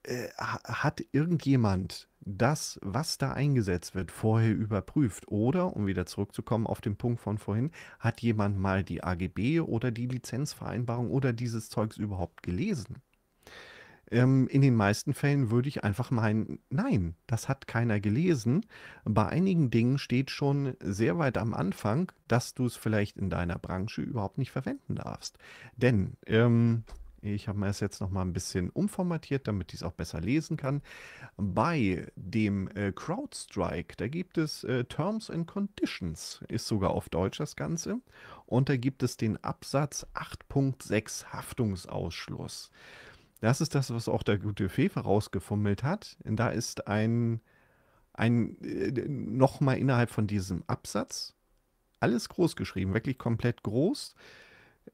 äh, hat irgendjemand das, was da eingesetzt wird, vorher überprüft? Oder, um wieder zurückzukommen auf den Punkt von vorhin, hat jemand mal die AGB oder die Lizenzvereinbarung oder dieses Zeugs überhaupt gelesen? Ähm, in den meisten Fällen würde ich einfach meinen, nein, das hat keiner gelesen. Bei einigen Dingen steht schon sehr weit am Anfang, dass du es vielleicht in deiner Branche überhaupt nicht verwenden darfst. Denn ähm, ich habe mir das jetzt nochmal ein bisschen umformatiert, damit ich es auch besser lesen kann. Bei dem äh, CrowdStrike, da gibt es äh, Terms and Conditions, ist sogar auf Deutsch das Ganze. Und da gibt es den Absatz 8.6 Haftungsausschluss. Das ist das, was auch der gute Fefe rausgefummelt hat. da ist ein, ein äh, nochmal innerhalb von diesem Absatz alles groß geschrieben, wirklich komplett groß.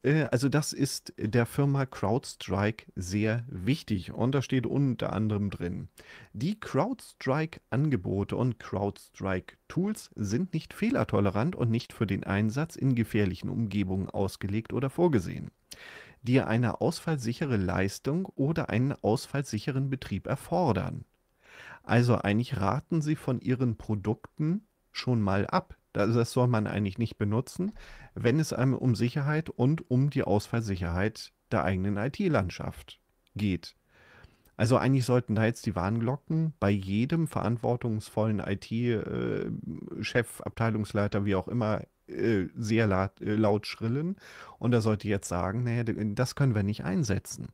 Äh, also das ist der Firma CrowdStrike sehr wichtig und da steht unter anderem drin, die CrowdStrike-Angebote und CrowdStrike-Tools sind nicht fehlertolerant und nicht für den Einsatz in gefährlichen Umgebungen ausgelegt oder vorgesehen die eine ausfallsichere Leistung oder einen ausfallsicheren Betrieb erfordern. Also eigentlich raten Sie von Ihren Produkten schon mal ab, das soll man eigentlich nicht benutzen, wenn es einem um Sicherheit und um die Ausfallsicherheit der eigenen IT-Landschaft geht. Also eigentlich sollten da jetzt die Warnglocken bei jedem verantwortungsvollen IT-Chef, äh, Abteilungsleiter, wie auch immer, äh, sehr laut, äh, laut, schrillen. Und er sollte jetzt sagen, naja, das können wir nicht einsetzen.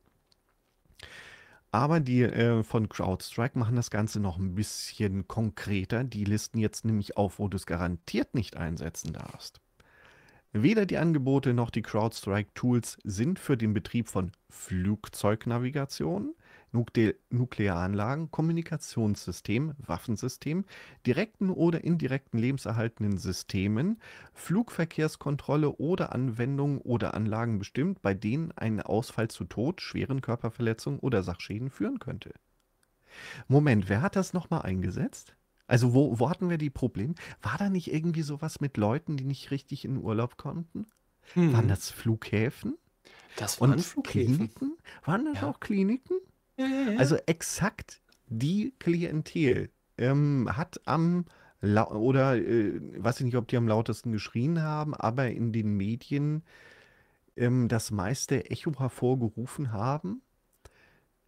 Aber die äh, von CrowdStrike machen das Ganze noch ein bisschen konkreter. Die listen jetzt nämlich auf, wo du es garantiert nicht einsetzen darfst. Weder die Angebote noch die CrowdStrike-Tools sind für den Betrieb von Flugzeugnavigationen, Nukle Nuklearanlagen, Kommunikationssystem, Waffensystem, direkten oder indirekten lebenserhaltenden Systemen, Flugverkehrskontrolle oder Anwendungen oder Anlagen bestimmt, bei denen ein Ausfall zu Tod, schweren Körperverletzungen oder Sachschäden führen könnte. Moment, wer hat das nochmal eingesetzt? Also wo, wo hatten wir die Probleme? War da nicht irgendwie sowas mit Leuten, die nicht richtig in Urlaub konnten? Hm. Waren das Flughäfen? Das waren Und Flughäfen. Kliniken? Waren das ja. auch Kliniken? Also exakt die Klientel ähm, hat am oder äh, weiß ich nicht, ob die am lautesten geschrien haben, aber in den Medien ähm, das meiste Echo hervorgerufen haben.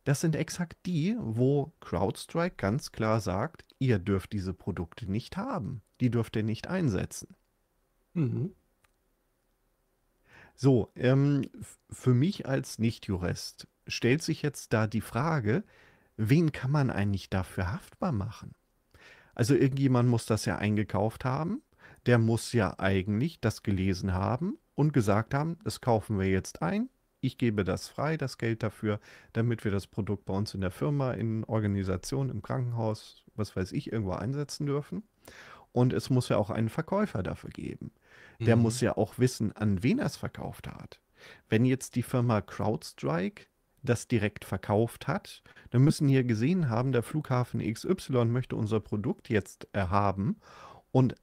Das sind exakt die, wo CrowdStrike ganz klar sagt, ihr dürft diese Produkte nicht haben. Die dürft ihr nicht einsetzen. Mhm. So, ähm, für mich als Nicht-Jurist stellt sich jetzt da die Frage, wen kann man eigentlich dafür haftbar machen? Also irgendjemand muss das ja eingekauft haben, der muss ja eigentlich das gelesen haben und gesagt haben, das kaufen wir jetzt ein, ich gebe das frei, das Geld dafür, damit wir das Produkt bei uns in der Firma, in Organisation, im Krankenhaus, was weiß ich, irgendwo einsetzen dürfen. Und es muss ja auch einen Verkäufer dafür geben. Der mhm. muss ja auch wissen, an wen er es verkauft hat. Wenn jetzt die Firma CrowdStrike das direkt verkauft hat. Dann müssen hier gesehen haben, der Flughafen XY möchte unser Produkt jetzt erhaben. Und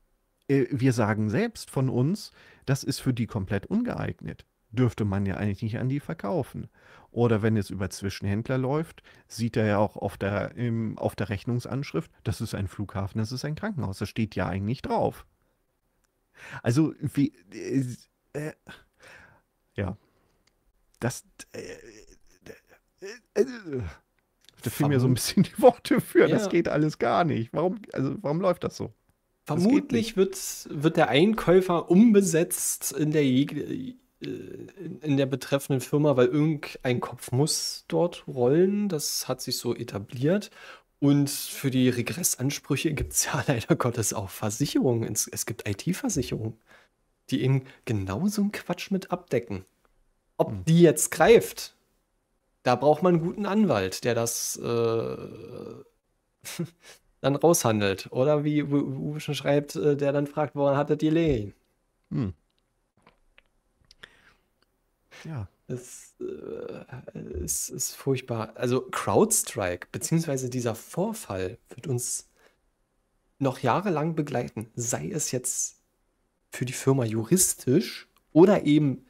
äh, wir sagen selbst von uns, das ist für die komplett ungeeignet. Dürfte man ja eigentlich nicht an die verkaufen. Oder wenn es über Zwischenhändler läuft, sieht er ja auch auf der, im, auf der Rechnungsanschrift, das ist ein Flughafen, das ist ein Krankenhaus. Das steht ja eigentlich drauf. Also, wie. Äh, äh, ja. Das. Äh, da fehlen mir so ein bisschen die Worte für. Ja. Das geht alles gar nicht. Warum, also, warum läuft das so? Vermutlich das wird, wird der
Einkäufer umbesetzt in der, äh, in der betreffenden Firma, weil irgendein Kopf muss dort rollen. Das hat sich so etabliert. Und für die Regressansprüche gibt es ja *laughs* leider Gottes auch Versicherungen. Es gibt IT-Versicherungen, die eben genau so einen Quatsch mit abdecken. Ob hm. die jetzt greift, da braucht man einen guten Anwalt, der das äh, *laughs* dann raushandelt. Oder wie Uwe schon schreibt, äh, der dann fragt, woran hattet ihr Lehen?
Hm. Ja.
Es äh, ist, ist furchtbar. Also CrowdStrike, beziehungsweise dieser Vorfall wird uns noch jahrelang begleiten. Sei es jetzt für die Firma juristisch oder eben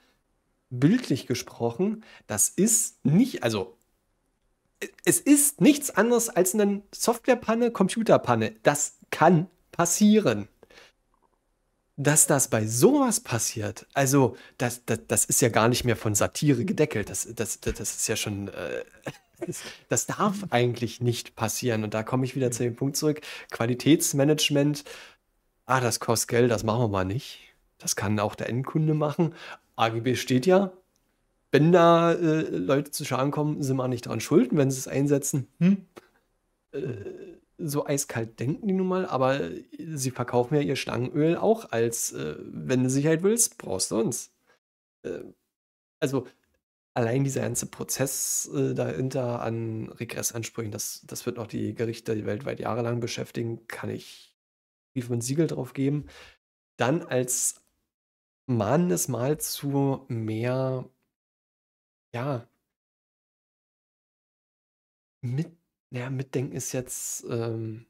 bildlich gesprochen, das ist nicht, also es ist nichts anderes als eine Softwarepanne, Computerpanne. Das kann passieren. Dass das bei sowas passiert, also das, das, das ist ja gar nicht mehr von Satire gedeckelt. Das, das, das, ist ja schon. Äh, *laughs* das, darf eigentlich nicht passieren. Und da komme ich wieder zu dem Punkt zurück. Qualitätsmanagement, ah, das kostet Geld, das machen wir mal nicht. Das kann auch der Endkunde machen. AGB steht ja, wenn da äh, Leute zu Schaden kommen, sind wir nicht dran schuld, wenn sie es einsetzen. Hm? Äh, so eiskalt denken die nun mal, aber sie verkaufen ja ihr Schlangenöl auch als, äh, wenn du Sicherheit willst, brauchst du uns. Äh, also allein dieser ganze Prozess äh, dahinter an Regressansprüchen, das, das wird auch die Gerichte weltweit jahrelang beschäftigen, kann ich Brief und Siegel drauf geben. Dann als mahnen es mal zu mehr, ja, mit, ja, mitdenken ist jetzt ähm,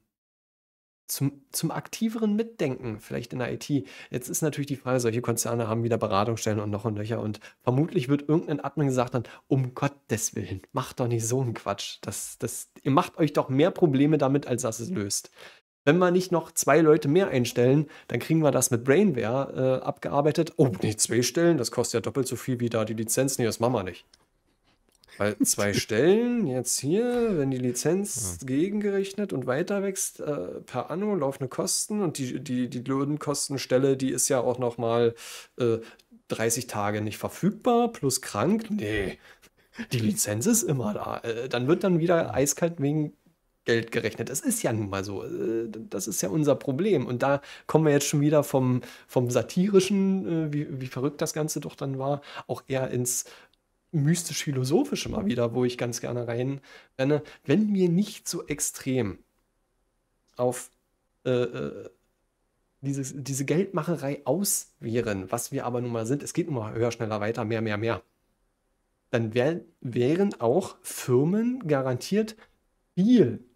zum, zum aktiveren Mitdenken, vielleicht in der IT. Jetzt ist natürlich die Frage, solche Konzerne haben wieder Beratungsstellen und noch und nöcher und vermutlich wird irgendein Admin gesagt dann, um Gottes Willen, macht doch nicht so einen Quatsch. Das, das, ihr macht euch doch mehr Probleme damit, als dass es löst. Wenn wir nicht noch zwei Leute mehr einstellen, dann kriegen wir das mit Brainware äh, abgearbeitet. Oh, nee, zwei Stellen, das kostet ja doppelt so viel wie da die Lizenz. Nee, das machen wir nicht. Weil zwei *laughs* Stellen jetzt hier, wenn die Lizenz ja. Hm. gegengerechnet und weiter wächst, äh, per Anno laufende Kosten und die, die, die Löhnkostenstelle, die ist ja auch nochmal äh, 30 Tage nicht verfügbar plus krank. Nee, die Lizenz ist immer da. Äh, dann wird dann wieder eiskalt wegen Geld gerechnet. Es ist ja nun mal so. Äh, das ist ja unser Problem. Und da kommen wir jetzt schon wieder vom, vom satirischen, äh, wie, wie verrückt das Ganze doch dann war, auch eher ins mystisch-philosophische mal wieder, wo ich ganz gerne rein renne. Wenn wir nicht so extrem auf äh, äh dieses, diese Geldmacherei auswehren, was wir aber nun mal sind, es geht nun mal höher, schneller, weiter, mehr, mehr, mehr, dann wär, wären auch Firmen garantiert viel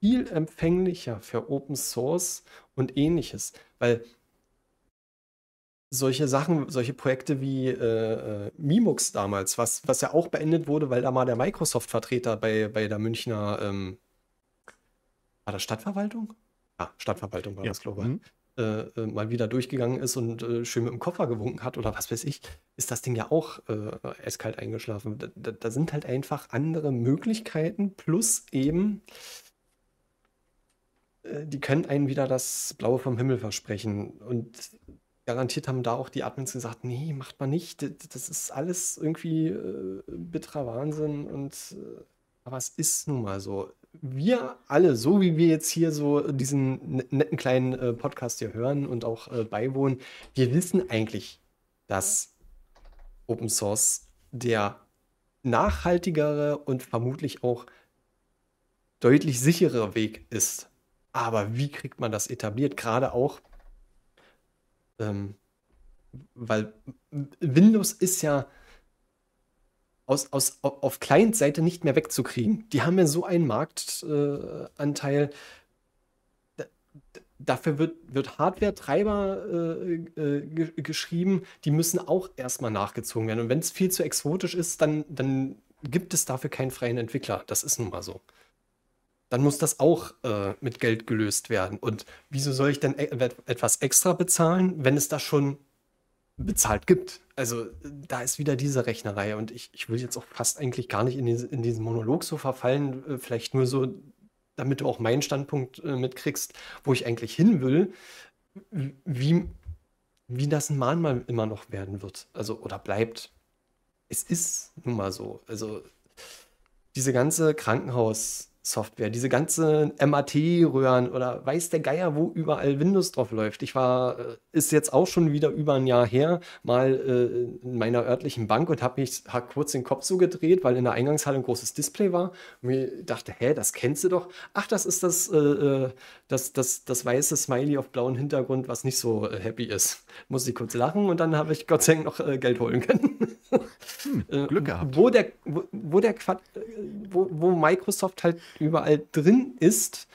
viel empfänglicher für Open Source und ähnliches, weil solche Sachen, solche Projekte wie äh, äh Mimux damals, was, was ja auch beendet wurde, weil da mal der Microsoft-Vertreter bei, bei der Münchner, ähm, war das
Stadtverwaltung?
Ja, Stadtverwaltung war ja. das, glaube ich. Mhm. Äh, äh, mal wieder durchgegangen ist und äh, schön mit dem Koffer gewunken hat oder was weiß ich, ist das Ding ja auch äh, eiskalt eingeschlafen. Da, da, da, sind halt einfach andere Möglichkeiten plus eben äh, die können einen wieder das Blaue vom Himmel versprechen. Und garantiert haben da auch die Admins gesagt, nee, macht man nicht. Das ist alles irgendwie äh, bitterer Wahnsinn. Und äh, aber es ist nun mal so. Wir alle, so wie wir jetzt hier so diesen ne, netten kleinen äh, Podcast hier hören und auch äh, beiwohnen, wir wissen eigentlich, dass Open Source der nachhaltigere und vermutlich auch deutlich sicherer Weg ist aber wie kriegt man das etabliert? Gerade auch, ähm, weil Windows ist ja aus, aus, auf Client-Seite nicht mehr wegzukriegen. Die haben ja so einen Marktanteil. Äh, dafür wird, wird Hardware-Treiber äh, äh, geschrieben, die müssen auch erstmal nachgezogen werden. Und wenn es viel zu exotisch ist, dann, dann gibt es dafür keinen freien Entwickler. Das ist nun mal so dann muss das auch äh, mit Geld gelöst werden. Und wieso soll ich denn e etwas extra bezahlen, wenn es das schon bezahlt gibt? Also da ist wieder diese Rechnerei. Und ich, ich will jetzt auch fast eigentlich gar nicht in, diese, in diesen Monolog so verfallen, äh, vielleicht nur so, damit du auch meinen Standpunkt äh, mitkriegst, wo ich eigentlich hin will,
wie,
wie das ein Mahnmal immer noch werden wird. Also oder bleibt. Es ist nun mal so. Also diese ganze Krankenhaus- Software, diese ganze MAT-Röhren oder weiß der Geier, wo überall Windows drauf läuft. Ich war, äh, ist jetzt auch schon wieder über ein Jahr her, mal äh, in meiner örtlichen Bank und habe mich hab kurz den Kopf zugedreht, weil in der Eingangshalle ein großes Display war. Und mir dachte, hä, das kennst du doch. Ach, das ist das, äh, äh das, das, das weiße Smiley auf blauem Hintergrund, was nicht so äh, happy ist. Muss ich kurz lachen und dann habe ich Gott sei Dank noch äh, Geld holen können. *laughs* Hm, äh, Glück gehabt. Wo der, wo, wo der Quad, äh, wo, wo Microsoft halt überall drin ist,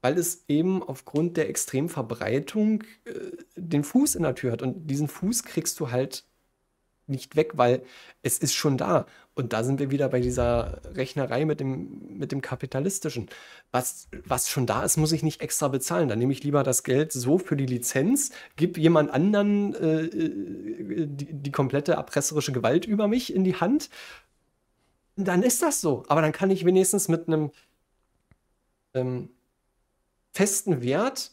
weil es eben aufgrund der Extremverbreitung äh, den Fuß in der Tür hat. Und diesen Fuß kriegst du halt nicht weg, weil es ist schon da. Und da sind wir wieder bei dieser Rechnerei mit dem, mit dem Kapitalistischen. Was, was schon da ist, muss ich nicht extra bezahlen. Dann nehme ich lieber das Geld so für die Lizenz, gib jemand anderen äh, äh die, die komplette erpresserische Gewalt über mich in die Hand. Dann ist das so. Aber dann kann ich wenigstens mit einem ähm, festen Wert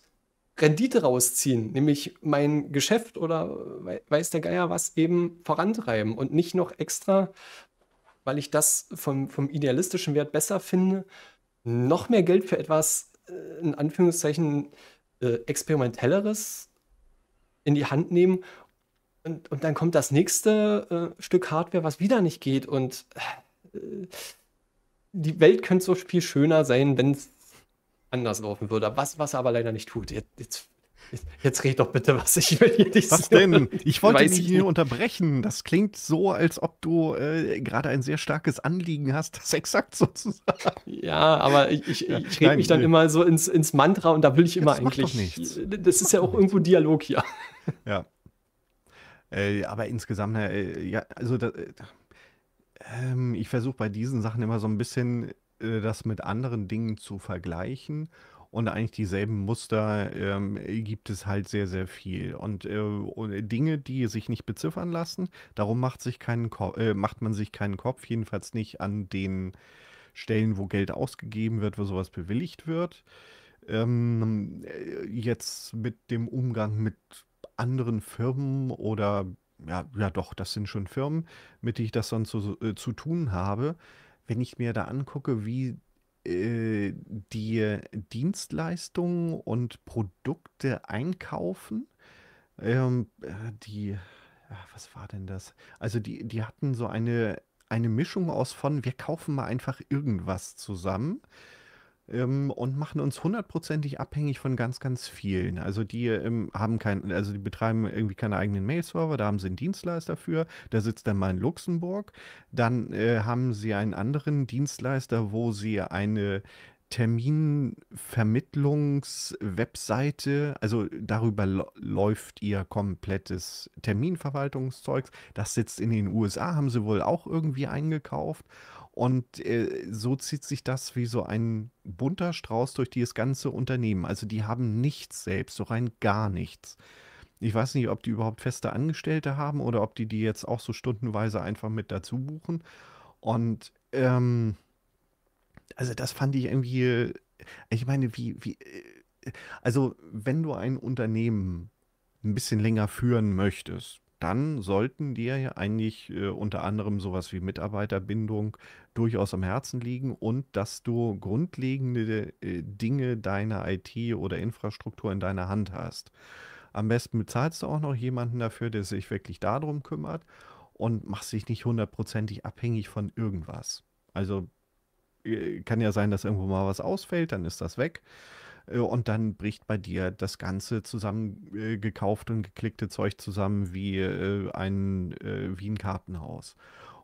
Rendite rausziehen, nämlich mein Geschäft oder weiß der Geier was eben vorantreiben und nicht noch extra weil ich das vom, vom idealistischen Wert besser finde, noch mehr Geld für etwas, äh, in Anführungszeichen, äh, experimentelleres in die Hand nehmen. Und, und dann kommt das nächste äh, Stück Hardware, was wieder nicht geht. Und äh, die Welt könnte so viel schöner sein, wenn es anders laufen würde. Was, was er aber leider nicht tut. Jetzt, jetzt Jetzt red doch bitte was, ich will hier nicht Was denn? Ich wollte Weiß dich nicht
unterbrechen. Das klingt so, als ob du äh, gerade ein sehr starkes Anliegen hast, das exakt sozusagen.
Ja, aber ich, ich, ja, ich rede mich dann nee. Äh, immer so ins,
ins Mantra und da will ich immer das eigentlich. Macht doch
nichts. Das, ist ja auch irgendwo ein Dialog hier. *laughs*
Ja. Äh, aber insgesamt, äh, ja, also da, äh, ähm, ich versuche bei diesen Sachen immer so ein bisschen äh, das mit anderen Dingen zu vergleichen und eigentlich dieselben Muster ähm, gibt es halt sehr, sehr viel. Und, äh, und, Dinge, die sich nicht beziffern lassen, darum macht, sich keinen äh, macht man sich keinen Kopf, jedenfalls nicht an den Stellen, wo Geld ausgegeben wird, wo sowas bewilligt wird. Ähm, äh, jetzt mit dem Umgang mit anderen Firmen oder ja, ja doch, das sind schon Firmen, mit denen ich das sonst so, äh, zu tun habe. Wenn ich mir da angucke, wie äh, die Dienstleistungen und Produkte einkaufen. Ähm, äh, die, ah, was war denn das? Also die, die hatten so eine, eine Mischung aus von, wir kaufen mal einfach irgendwas zusammen ähm, und machen uns hundertprozentig abhängig von ganz, ganz vielen. Also die ähm, haben kein, also die betreiben irgendwie keine eigenen Mail-Server, da haben sie einen Dienstleister für, der sitzt dann mal in Luxemburg. Dann äh, haben sie einen anderen Dienstleister, wo sie eine Terminvermittlungs-Webseite, also darüber läuft ihr komplettes Terminverwaltungszeug. Das sitzt in den USA, haben sie wohl auch irgendwie eingekauft. Und äh, so zieht sich das wie so ein bunter Strauß durch dieses ganze Unternehmen. Also die haben nichts selbst, so rein gar nichts. Ich weiß nicht, ob die überhaupt feste Angestellte haben oder ob die die jetzt auch so stundenweise einfach mit dazu buchen. Und ähm, also das fand ich irgendwie, ich meine, wie, wie, äh, also wenn du ein Unternehmen ein bisschen länger führen möchtest, dann sollten dir ja eigentlich äh, unter anderem sowas wie Mitarbeiterbindung durchaus am Herzen liegen und dass du grundlegende äh, Dinge deiner IT oder Infrastruktur in deiner Hand hast. Am besten bezahlst du auch noch jemanden dafür, der sich wirklich darum kümmert und machst dich nicht hundertprozentig abhängig von irgendwas. Also äh, kann ja sein, dass irgendwo mal was ausfällt, dann ist das weg. Äh, und dann bricht bei dir das ganze zusammengekaufte äh, und geklickte Zeug zusammen wie, äh, ein, wie ein Kartenhaus.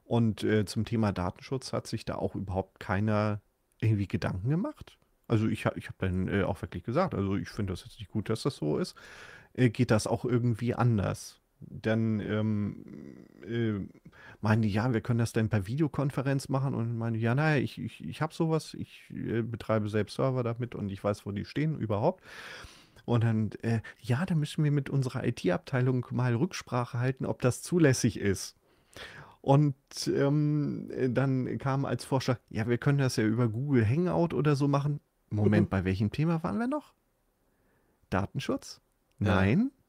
Und zum Thema Datenschutz hat sich da auch überhaupt keiner irgendwie Gedanken gemacht. Also ich, ich habe dann auch wirklich gesagt, also ich finde das jetzt nicht gut, dass das so ist. geht das auch irgendwie anders? dann ähm, äh, meinen die, ja, wir können das dann per Videokonferenz machen und meine, ja, naja, ich, ich, ich habe sowas, ich äh, betreibe selbst Server damit und ich weiß, wo die stehen überhaupt. Und dann, äh, ja, da müssen wir mit unserer IT-Abteilung mal Rücksprache halten, ob das zulässig ist. Und ähm, dann kam als Vorschlag, ja, wir können das ja über Google Hangout oder so machen. Moment, *laughs* bei welchem Thema waren wir noch? Datenschutz? Nein. Ja.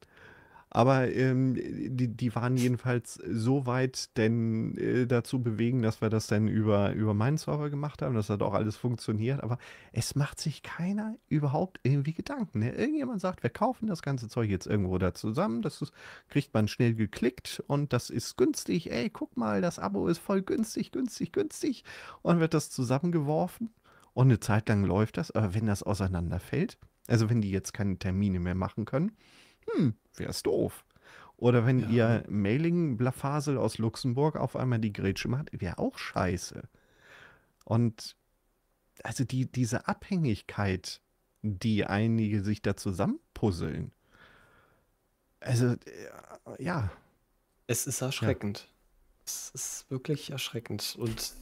Aber ähm, die, die waren jedenfalls so weit denn äh, dazu bewegen, dass wir das dann über, über meinen Server gemacht haben. Das hat auch alles funktioniert. Aber es macht sich keiner überhaupt irgendwie Gedanken. Ne? Irgendjemand sagt, wir kaufen das ganze Zeug jetzt irgendwo da zusammen. Das ist, kriegt man schnell geklickt und das ist günstig. Ey, guck mal, das Abo ist voll günstig, günstig, günstig. Und wird das zusammengeworfen. Und eine Zeit lang läuft das, aber wenn das auseinanderfällt, also wenn die jetzt keine Termine mehr machen können, hm, wär's doof. Oder wenn ja. ihr Mailing-Blafasel aus Luxemburg auf einmal die Grätsche macht, wäre auch scheiße. Und also die, diese Abhängigkeit, die einige sich da zusammenpuzzeln. Also, äh,
ja. Es ist erschreckend. Ja. Es ist wirklich erschreckend. Und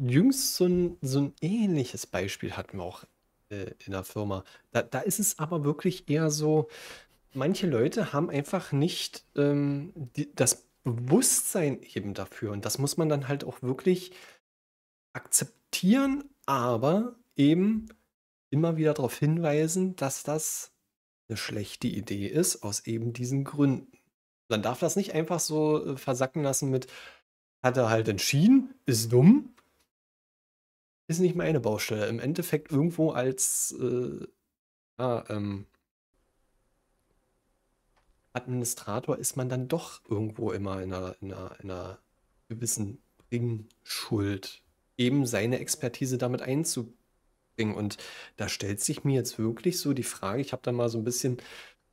jüngst so ein, so ein ähnliches Beispiel hatten wir auch äh, in der Firma. Da, da ist es aber wirklich eher so, manche Leute haben einfach nicht ähm, die, das Bewusstsein eben dafür. Und das muss man dann halt auch wirklich akzeptieren, aber eben immer wieder darauf hinweisen, dass das eine schlechte Idee ist, aus eben diesen Gründen. Man darf das nicht einfach so äh, versacken lassen mit, hat er halt entschieden, ist dumm, ist nicht meine Baustelle. Im Endeffekt irgendwo als äh, ah, ähm, Administrator ist man dann doch irgendwo immer in einer, in einer, in einer gewissen Ringschuld, eben seine Expertise damit einzubringen. Und da stellt sich mir jetzt wirklich so die Frage, ich habe da mal so ein bisschen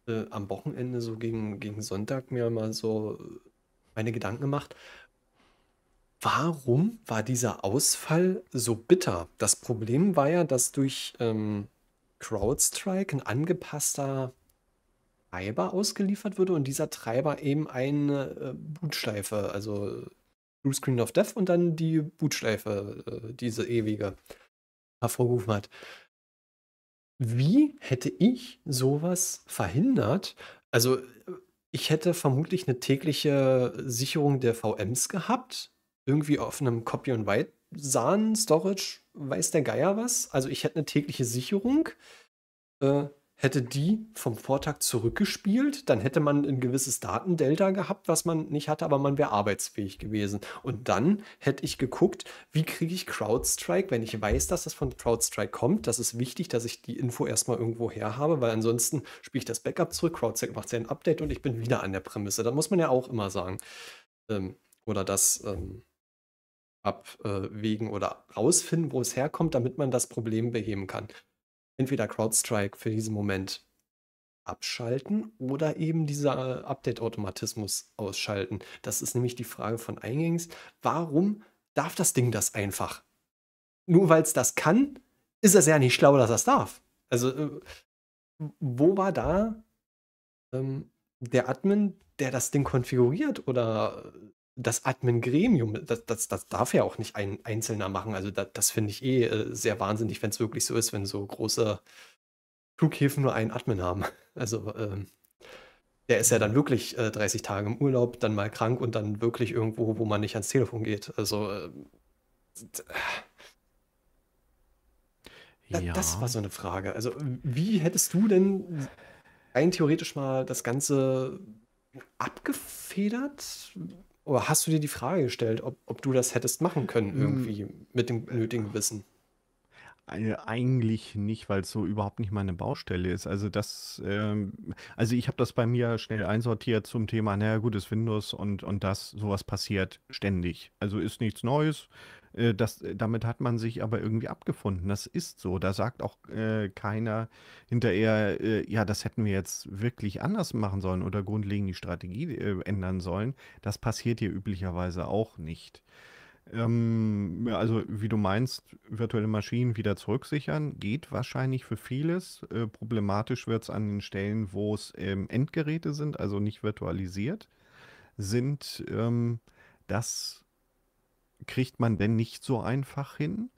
äh, am Wochenende, so gegen, gegen Sonntag, mir mal so äh, meine Gedanken gemacht. Warum war dieser Ausfall so bitter? Das Problem war ja, dass durch ähm, CrowdStrike ein angepasster Treiber ausgeliefert würde und dieser Treiber eben eine äh, Bootschleife, also äh, Blue Screen of Death und dann die Bootschleife, äh, diese ewige, hervorgerufen hat. Wie hätte ich sowas verhindert? Also, äh, ich hätte vermutlich eine tägliche Sicherung der VMs gehabt, irgendwie auf einem Copy and Write Sahn, Storage, weiß der Geier was. Also ich hätte eine tägliche Sicherung. Äh, hätte die vom Vortag zurückgespielt, dann hätte man ein gewisses Datendelta gehabt, was man nicht hatte, aber man wäre arbeitsfähig gewesen. Und dann hätte ich geguckt, wie kriege ich CrowdStrike, wenn ich weiß, dass das von CrowdStrike kommt. Das ist wichtig, dass ich die Info erstmal irgendwo her habe, weil ansonsten spiele ich das Backup zurück, CrowdStrike macht sein Update und ich bin wieder an der Prämisse. Da muss man ja auch immer sagen. Ähm, oder das ähm, abwägen oder rausfinden, wo es herkommt, damit man das Problem beheben kann entweder CrowdStrike für diesen Moment abschalten oder eben dieser Update-Automatismus ausschalten. Das ist nämlich die Frage von eingangs. Warum darf das Ding das einfach? Nur weil es das kann, ist es ja nicht schlau, dass das darf. Also, äh, wo war da ähm, der Admin, der das Ding konfiguriert oder das Admin-Gremium, das, das, das darf ja auch nicht ein Einzelner machen. Also das, das finde ich eh äh, sehr wahnsinnig, wenn es wirklich so ist, wenn so große Flughäfen nur einen Admin haben. *laughs* Also ähm, der ist ja dann mhm. wirklich äh, 30 Tage im Urlaub, dann mal krank und dann wirklich irgendwo, wo man nicht ans Telefon geht. Also äh, da, ja. das war so eine Frage. Also wie hättest du denn rein theoretisch mal das Ganze abgefedert? Oder hast du dir die Frage gestellt, ob, ob du das hättest machen können,
hm. irgendwie mhm. mit dem nötigen Wissen? Äh, eigentlich nicht, weil es so überhaupt nicht meine Baustelle ist. Also das, ähm, also ich habe das bei mir schnell einsortiert zum Thema, naja gut, ist Windows und, und das, sowas passiert ständig. Also ist nichts Neues, äh, das, äh, damit hat man sich aber irgendwie abgefunden. Das ist so. Da sagt auch äh, keiner hinterher, äh, ja, das hätten wir jetzt wirklich anders machen sollen oder grundlegend die Strategie äh, ändern sollen. Das passiert hier üblicherweise auch nicht. Ähm, also, wie du meinst, virtuelle Maschinen wieder zurücksichern, geht wahrscheinlich für vieles. Äh, problematisch wird es an den Stellen, wo es ähm, Endgeräte sind, also nicht virtualisiert sind. Ähm, das kriegt man denn nicht so einfach hin?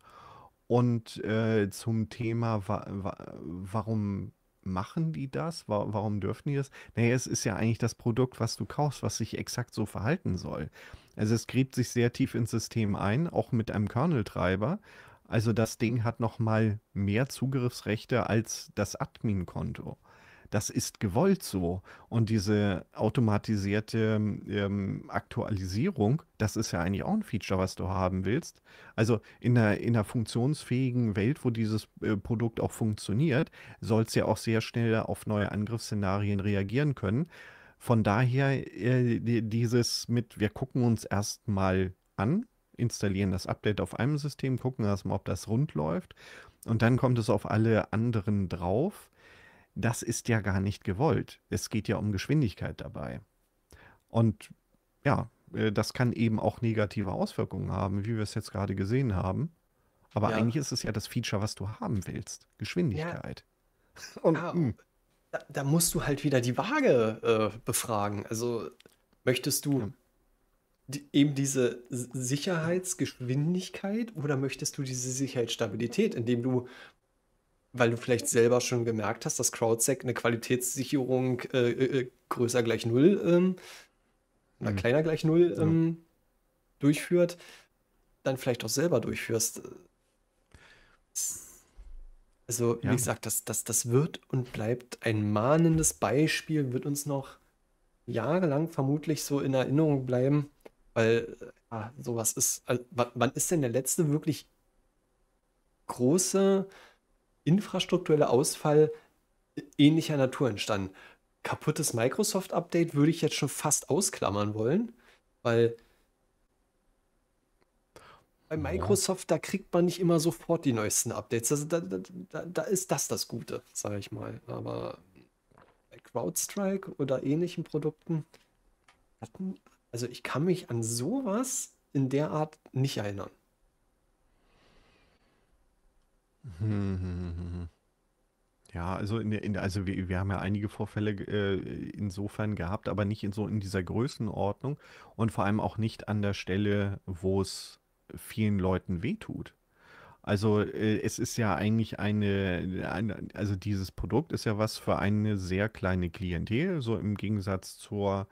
Und äh, zum Thema, wa wa warum machen die das? Wa warum dürfen die das? Naja, es ist ja eigentlich das Produkt, was du kaufst, was sich exakt so verhalten soll. Also es gräbt sich sehr tief ins System ein, auch mit einem Kernel-Treiber. Also das Ding hat nochmal mehr Zugriffsrechte als das Admin-Konto das ist gewollt so. Und diese automatisierte ähm, Aktualisierung, das ist ja eigentlich auch ein Feature, was du haben willst. Also in einer, in einer funktionsfähigen Welt, wo dieses äh, Produkt auch funktioniert, soll es ja auch sehr schnell auf neue Angriffsszenarien reagieren können. Von daher äh, dieses mit, wir gucken uns erstmal an, installieren das Update auf einem System, gucken erstmal, ob das rund läuft. Und dann kommt es auf alle anderen drauf das ist ja gar nicht gewollt. Es geht ja um Geschwindigkeit dabei. Und ja, äh, das kann eben auch negative Auswirkungen haben, wie wir es jetzt gerade gesehen haben. Aber ja. eigentlich ist es ja das Feature, was du haben willst. Geschwindigkeit. Ja. Und, ja, ah, hm.
da, da, musst du halt wieder die Waage äh, befragen. Also möchtest du die, eben diese Sicherheitsgeschwindigkeit oder möchtest du diese Sicherheitsstabilität, indem du weil du vielleicht selber schon gemerkt hast, dass CrowdSec eine Qualitätssicherung äh, äh, äh, größer gleich null ähm, oder mhm. kleiner gleich null genau. ähm, ja. durchführt, dann vielleicht auch selber durchführst. Also, ja. wie gesagt, das, das, das wird und bleibt ein mahnendes Beispiel, wird uns noch jahrelang vermutlich so in Erinnerung bleiben, weil ja, sowas ist. Also, wann ist denn der letzte wirklich große infrastrukturelle Ausfall äh, ähnlicher Natur entstanden. Kaputtes Microsoft-Update würde ich jetzt schon fast ausklammern wollen, weil bei Microsoft, da kriegt man nicht immer sofort die neuesten Updates. Also da, da, da, da ist das das Gute, sage ich mal. Aber bei CrowdStrike oder ähnlichen Produkten hatten, also ich kann mich an sowas in der Art nicht erinnern.
*laughs* Ja, also in der, in der, also wir, wir haben ja einige Vorfälle äh, insofern gehabt, aber nicht in so in dieser Größenordnung und vor allem auch nicht an der Stelle, wo es vielen Leuten wehtut. Also äh, es ist ja eigentlich eine, eine, also dieses Produkt ist ja was für eine sehr kleine Klientel, so im Gegensatz zur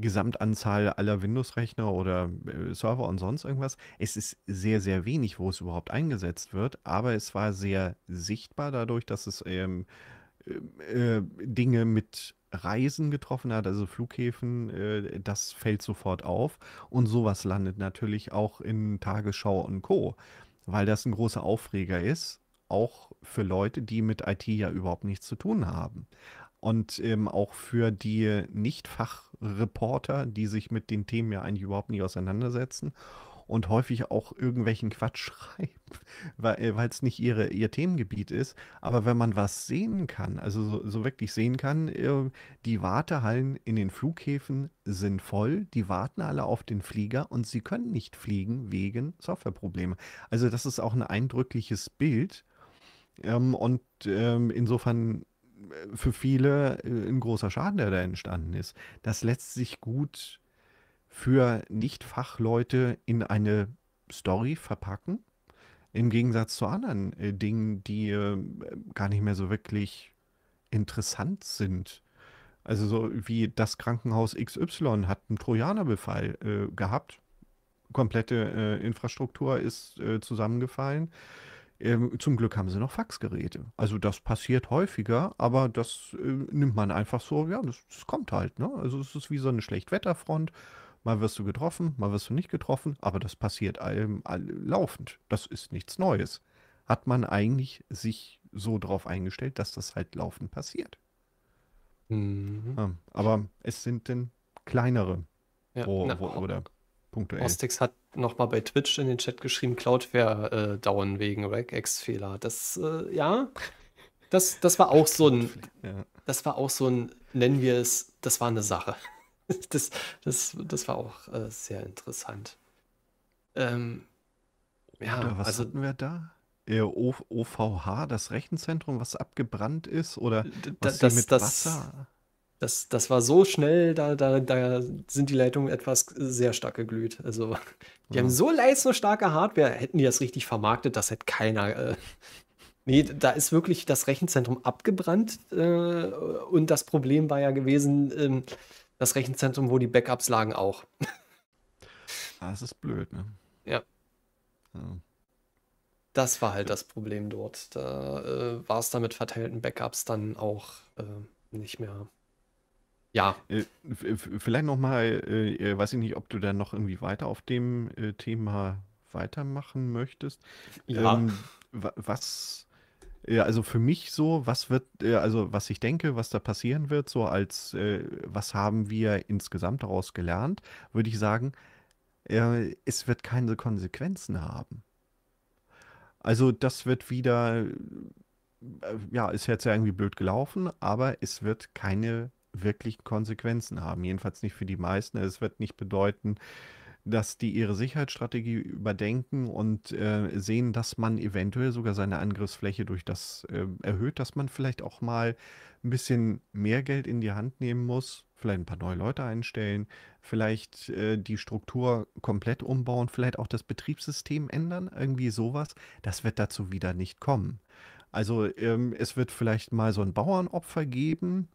Gesamtanzahl aller Windows-Rechner oder äh, Server und sonst irgendwas. Es ist sehr, sehr wenig, wo es überhaupt eingesetzt wird, aber es war sehr sichtbar dadurch, dass es ähm, äh, äh, Dinge mit Reisen getroffen hat, also Flughäfen, äh, das fällt sofort auf. Und sowas landet natürlich auch in Tagesschau und Co., weil das ein großer Aufreger ist, auch für Leute, die mit IT ja überhaupt nichts zu tun haben und ähm, auch für die Nicht-Fachreporter, die sich mit den Themen ja eigentlich überhaupt nicht auseinandersetzen und häufig auch irgendwelchen Quatsch *laughs* schreiben, weil äh, es nicht ihre, ihr Themengebiet ist. Aber wenn man was sehen kann, also so, so wirklich sehen kann, ähm, die Wartehallen in den Flughäfen sind voll, die warten alle auf den Flieger und sie können nicht fliegen wegen Softwareproblemen. Also das ist auch ein eindrückliches Bild. Ähm, und ähm, insofern für viele äh, ein großer Schaden, der da entstanden ist. Das lässt sich gut für Nicht-Fachleute in eine Story verpacken. Im Gegensatz zu anderen äh, Dingen, die äh, gar nicht mehr so wirklich interessant sind. Also so wie das Krankenhaus XY hat einen Trojanerbefall äh, gehabt. Komplette äh, Infrastruktur ist äh, zusammengefallen. Ähm, zum Glück haben sie noch Faxgeräte. Also das passiert häufiger, aber das äh, nimmt man einfach so, ja, das, das kommt halt. Ne? Also es ist wie so eine Schlechtwetterfront. Mal wirst du getroffen, mal wirst du nicht getroffen, aber das passiert ähm, laufend. Das ist nichts Neues. Hat man eigentlich sich so drauf eingestellt, dass das halt laufend passiert. Mhm. Ja, aber es sind denn kleinere ja, wo, na, wo, oder punktuell.
Ostix hat nochmal bei Twitch in den Chat geschrieben, Cloudflare äh, down wegen Regex-Fehler. Das, äh, ja, das, das war auch so ein, ja. das war auch so ein, nennen wir es, das war eine Sache. *laughs* Das, das, das war auch äh, sehr interessant. Ähm,
ja, oder was also, hatten wir da? OVH, das Rechenzentrum, was abgebrannt ist oder was das, mit das, Wasser? das, das war so schnell, da, da,
da sind die Leitungen etwas sehr stark geglüht. Also, die ja. haben mhm. so so starke Hardware. Hätten die das richtig vermarktet, das hätte keiner. Äh, nee, da ist wirklich das Rechenzentrum abgebrannt. Äh, und das Problem war ja gewesen, äh, das Rechenzentrum, wo die Backups lagen, auch.
Das ist blöd, ne? Ja.
ja. Das war halt ja. das Problem dort. Da äh, war es dann mit verteilten Backups dann auch äh, nicht mehr
ja. Äh, vielleicht nochmal, äh, äh, weiß ich nicht, ob du da noch irgendwie weiter auf dem Thema weitermachen möchtest. Ja. Ähm, was, ja, also für mich so, was wird, also was ich denke, was da passieren wird, so als, was haben wir insgesamt daraus gelernt, würde ich sagen, es wird keine Konsequenzen haben. Also das wird wieder, ja, ist jetzt ja irgendwie blöd gelaufen, aber es wird keine wirklich Konsequenzen haben. Jedenfalls nicht für die meisten. Es wird nicht bedeuten, dass die ihre Sicherheitsstrategie überdenken und äh, sehen, dass man eventuell sogar seine Angriffsfläche durch das äh, erhöht, dass man vielleicht auch mal ein bisschen mehr Geld in die Hand nehmen muss, vielleicht ein paar neue Leute einstellen, vielleicht äh, die Struktur komplett umbauen, vielleicht auch das Betriebssystem ändern, irgendwie sowas. Das wird dazu wieder nicht kommen. Also ähm, es wird vielleicht mal so ein Bauernopfer geben,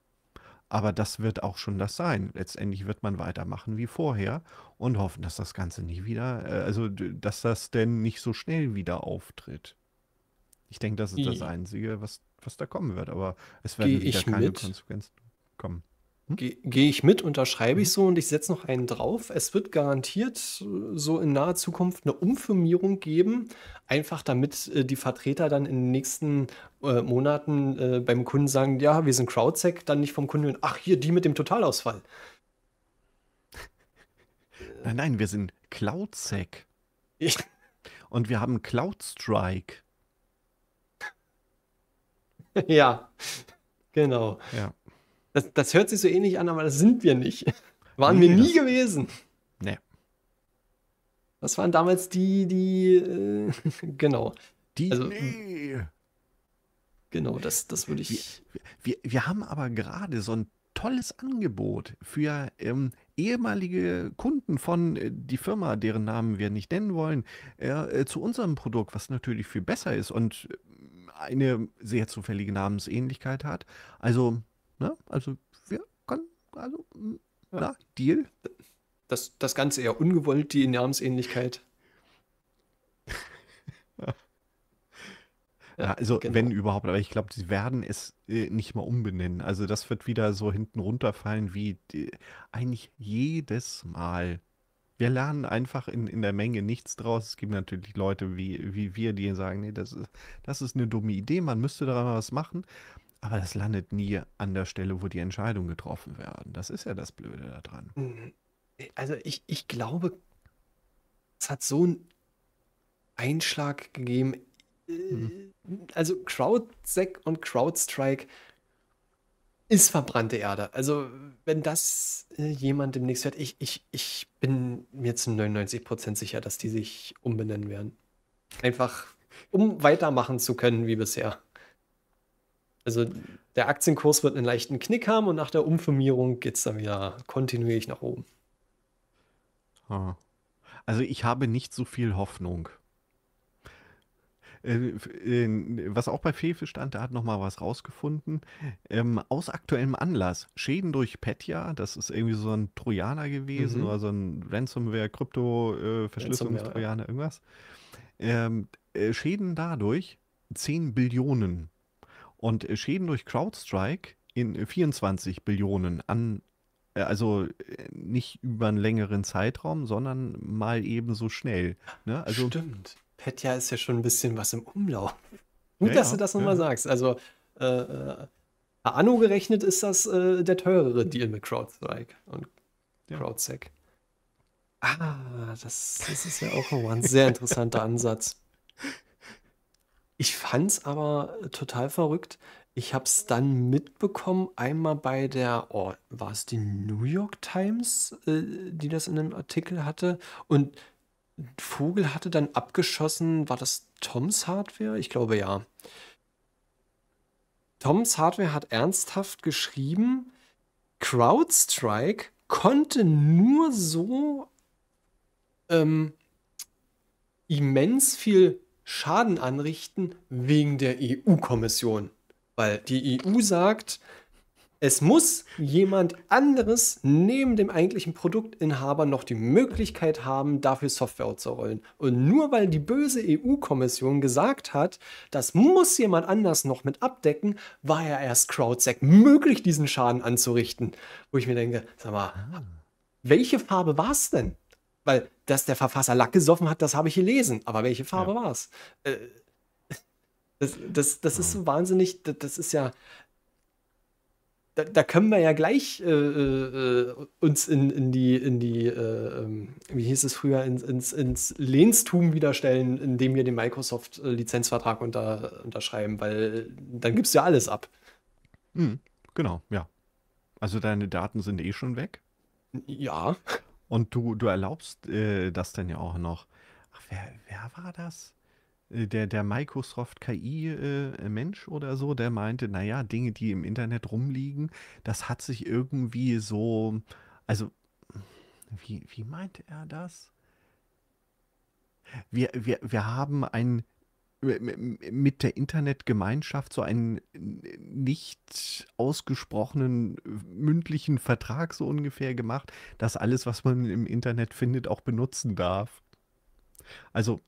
aber das wird auch schon das sein. Letztendlich wird man weitermachen wie vorher und hoffen, dass das Ganze nie wieder, äh, also dass das denn nicht so schnell wieder auftritt. Ich denke, das ist das Einzige, was, was da kommen wird. Aber es werden wieder keine mit? Konsequenzen kommen.
Hm? Gehe ich mit, unterschreibe ich mhm. so und ich setze noch einen drauf. Es wird garantiert äh, so in naher Zukunft eine Umfirmierung geben, einfach damit äh, die Vertreter dann in den nächsten äh, Monaten äh, beim Kunden sagen, ja, wir sind CrowdSec, dann nicht vom Kunden, ach hier, die mit dem Totalausfall.
*laughs* Nein, nein, wir sind CloudSec. Ich *laughs* und wir haben CloudStrike.
ja, genau. Ja. Das, das hört sich so ähnlich an, aber das sind wir nicht. *laughs* Waren nee, wir nie gewesen. Nee. Das waren damals die, die,
äh, *laughs* genau. Die, also, nee. Genau, das, das würde ich. Wir, wir, wir, haben aber gerade so ein tolles Angebot für ähm, ehemalige Kunden von äh, die Firma, deren Namen wir nicht nennen wollen, äh, äh zu unserem Produkt, was natürlich viel besser ist und äh, eine sehr zufällige Namensähnlichkeit hat. Also Ne? Also wir können, also, ja. na,
Deal. Das, das Ganze eher ungewollt, die Namensähnlichkeit. *laughs*
Ja, also genau. wenn überhaupt, aber ich glaube, sie werden es äh, nicht mal umbenennen. Also das wird wieder so hinten runterfallen wie die, eigentlich jedes Mal. Wir lernen einfach in, in der Menge nichts draus. Es gibt natürlich Leute wie, wie wir, die sagen, nee, das ist, das ist eine dumme Idee, man müsste daran was machen. Aber das landet nie an der Stelle, wo die Entscheidungen getroffen werden. Das ist ja das Blöde daran. Hm. Also ich, ich glaube, es hat so einen
Einschlag gegeben. Mhm. Also CrowdSec und CrowdStrike ist verbrannte Erde. Also wenn das äh, jemand demnächst hört, ich, ich, ich bin mir zu 99% sicher, dass die sich umbenennen werden. Einfach, um weitermachen zu können wie bisher. Also der Aktienkurs wird einen leichten Knick haben und nach der Umfirmierung geht es dann wieder kontinuierlich nach
oben. Also ich habe nicht so viel Hoffnung. Äh, äh, was auch bei Fefe stand, da hat nochmal was rausgefunden. Ähm, aus aktuellem Anlass. Schäden durch Petya, das ist irgendwie so ein Trojaner gewesen mhm. oder so ein Ransomware, Krypto-Verschlüsselungstrojaner, äh, irgendwas. Ähm, Schäden dadurch 10 Billionen. Und äh, Schäden durch CrowdStrike in 24 äh, Billionen an, äh, also nicht über einen längeren Zeitraum, sondern mal ebenso schnell. Ne? Also, Stimmt. Petja ist ja schon ein bisschen was im Umlauf. Gut, ja, dass du das nochmal ja.
sagst. Also, äh, Anno gerechnet ist das äh, der teurere Deal mit CrowdStrike und ja. CrowdSec. Ah, das, das ist ja auch ein sehr interessanter Ansatz. *laughs* Ich fand's aber äh, total verrückt. Ich hab's dann mitbekommen, einmal bei der, oh, war es die New York Times, äh, die das in einem Artikel hatte. Und Vogel hatte dann abgeschossen, war das Toms Hardware? Ich glaube ja. Toms Hardware hat ernsthaft geschrieben, CrowdStrike konnte nur so ähm, immens viel Schaden anrichten wegen der EU-Kommission. Weil die EU sagt, es muss jemand anderes neben dem eigentlichen Produktinhaber noch die Möglichkeit haben, dafür Software zu rollen. Und nur weil die böse EU-Kommission gesagt hat, das muss jemand anders noch mit abdecken, war ja erst CrowdSec möglich, diesen Schaden anzurichten. Wo ich mir denke, sag mal, ah. welche Farbe war es denn? Weil, dass der Verfasser Lack gesoffen hat, das habe ich gelesen. Aber welche Farbe ja. war es? Äh, das, das, das ja. ist so wahnsinnig, das, das ist ja. Da, da, können wir ja gleich äh, äh, uns in, in die, in die äh, ähm, wie hieß es früher, in, ins, ins Lehnstum wiederstellen, indem wir den Microsoft-Lizenzvertrag unter, unterschreiben, weil dann gibst du ja alles ab.
Mhm, genau, ja. Also deine Daten sind eh schon weg. Ja. Und du, du erlaubst äh, das denn ja auch noch. Ach, wer, wer war das? Äh, der, der Microsoft KI-Mensch äh, oder so, der meinte, naja, Dinge, die im Internet rumliegen, das hat sich irgendwie so, also, wie, wie meinte er das? Wir, wir, wir haben ein mit der Internetgemeinschaft so einen nicht ausgesprochenen mündlichen Vertrag so ungefähr gemacht, dass alles, was man im Internet findet, auch benutzen darf. Also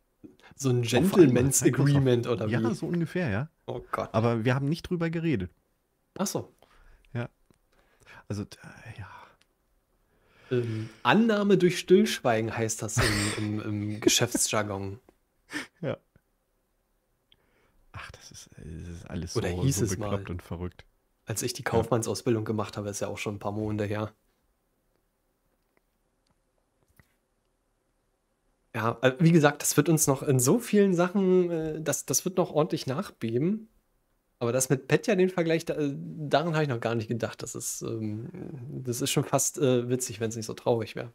so ein Gentleman's Agreement oder wie? Ja, so ungefähr, ja. Oh Gott. Aber wir haben nicht drüber geredet. Ach so. Ja. Also, ja.
Ähm, Annahme durch Stillschweigen heißt das im, im, im *laughs* Geschäftsjargon.
Ja. Ach, das ist, das ist
alles Oder so, hieß so es bekloppt mal. und verrückt. Als ich die Kaufmannsausbildung gemacht habe, ist ja auch schon ein paar Monate her. Ja, äh, wie gesagt, das wird uns noch in so vielen Sachen, äh, das, das wird noch ordentlich nachbeben. Aber das mit Petja, den Vergleich, da, äh, daran habe ich noch gar nicht gedacht. Das ist, ähm, das ist schon fast witzig, wenn es nicht so traurig wäre.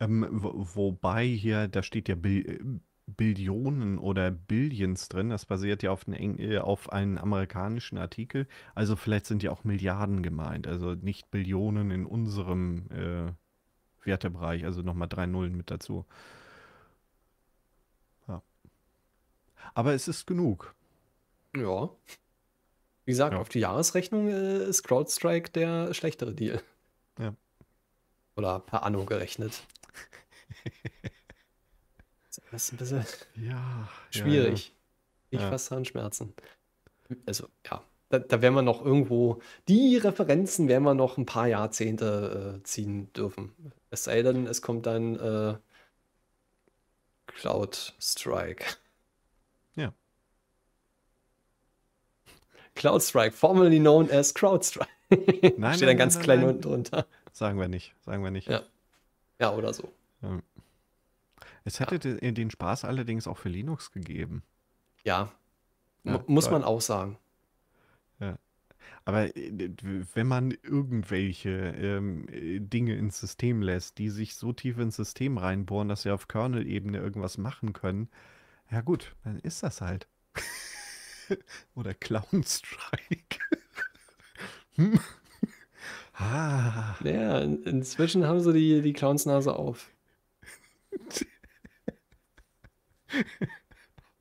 Ähm, wobei hier, da steht ja Bill, Billionen oder Billions drin. Das basiert ja auf, einen, äh, auf einen amerikanischen Artikel. Also vielleicht sind ja auch Milliarden gemeint. Also nicht Billionen in unserem äh, Wertebereich. Also nochmal drei Nullen mit dazu. Ja. Aber es ist genug. Ja.
Wie gesagt, ja. auf die Jahresrechnung äh, ist CrowdStrike der schlechtere Deal. Ja. Oder per Anno gerechnet. *laughs* Das ist ein bisschen
ja, schwierig. Ja, ja.
Ich ja. fast Handschmerzen. Also, ja. Da, da, werden wir noch irgendwo, die Referenzen werden wir noch ein paar Jahrzehnte äh, ziehen dürfen. Es sei denn, es kommt dann äh, Cloud Strike. Ja. Cloud Strike, formerly known as CrowdStrike. Nein, *laughs* Steht nein, dann ganz nein, klein nein. unten drunter. Sagen wir nicht, sagen wir nicht. Ja, ja oder so.
Es hätte ja. Äh, den Spaß allerdings auch für Linux gegeben.
Ja, ja muss man
auch sagen. Ja. Aber äh, wenn man irgendwelche ähm, äh, Dinge ins System lässt, die sich so tief ins System reinbohren, dass sie auf Kernel-Ebene irgendwas machen können, ja gut, dann ist das halt. *laughs* Oder Clown Strike. *laughs* hm. ah. Ja, inzwischen
haben sie die, die Clownsnase auf.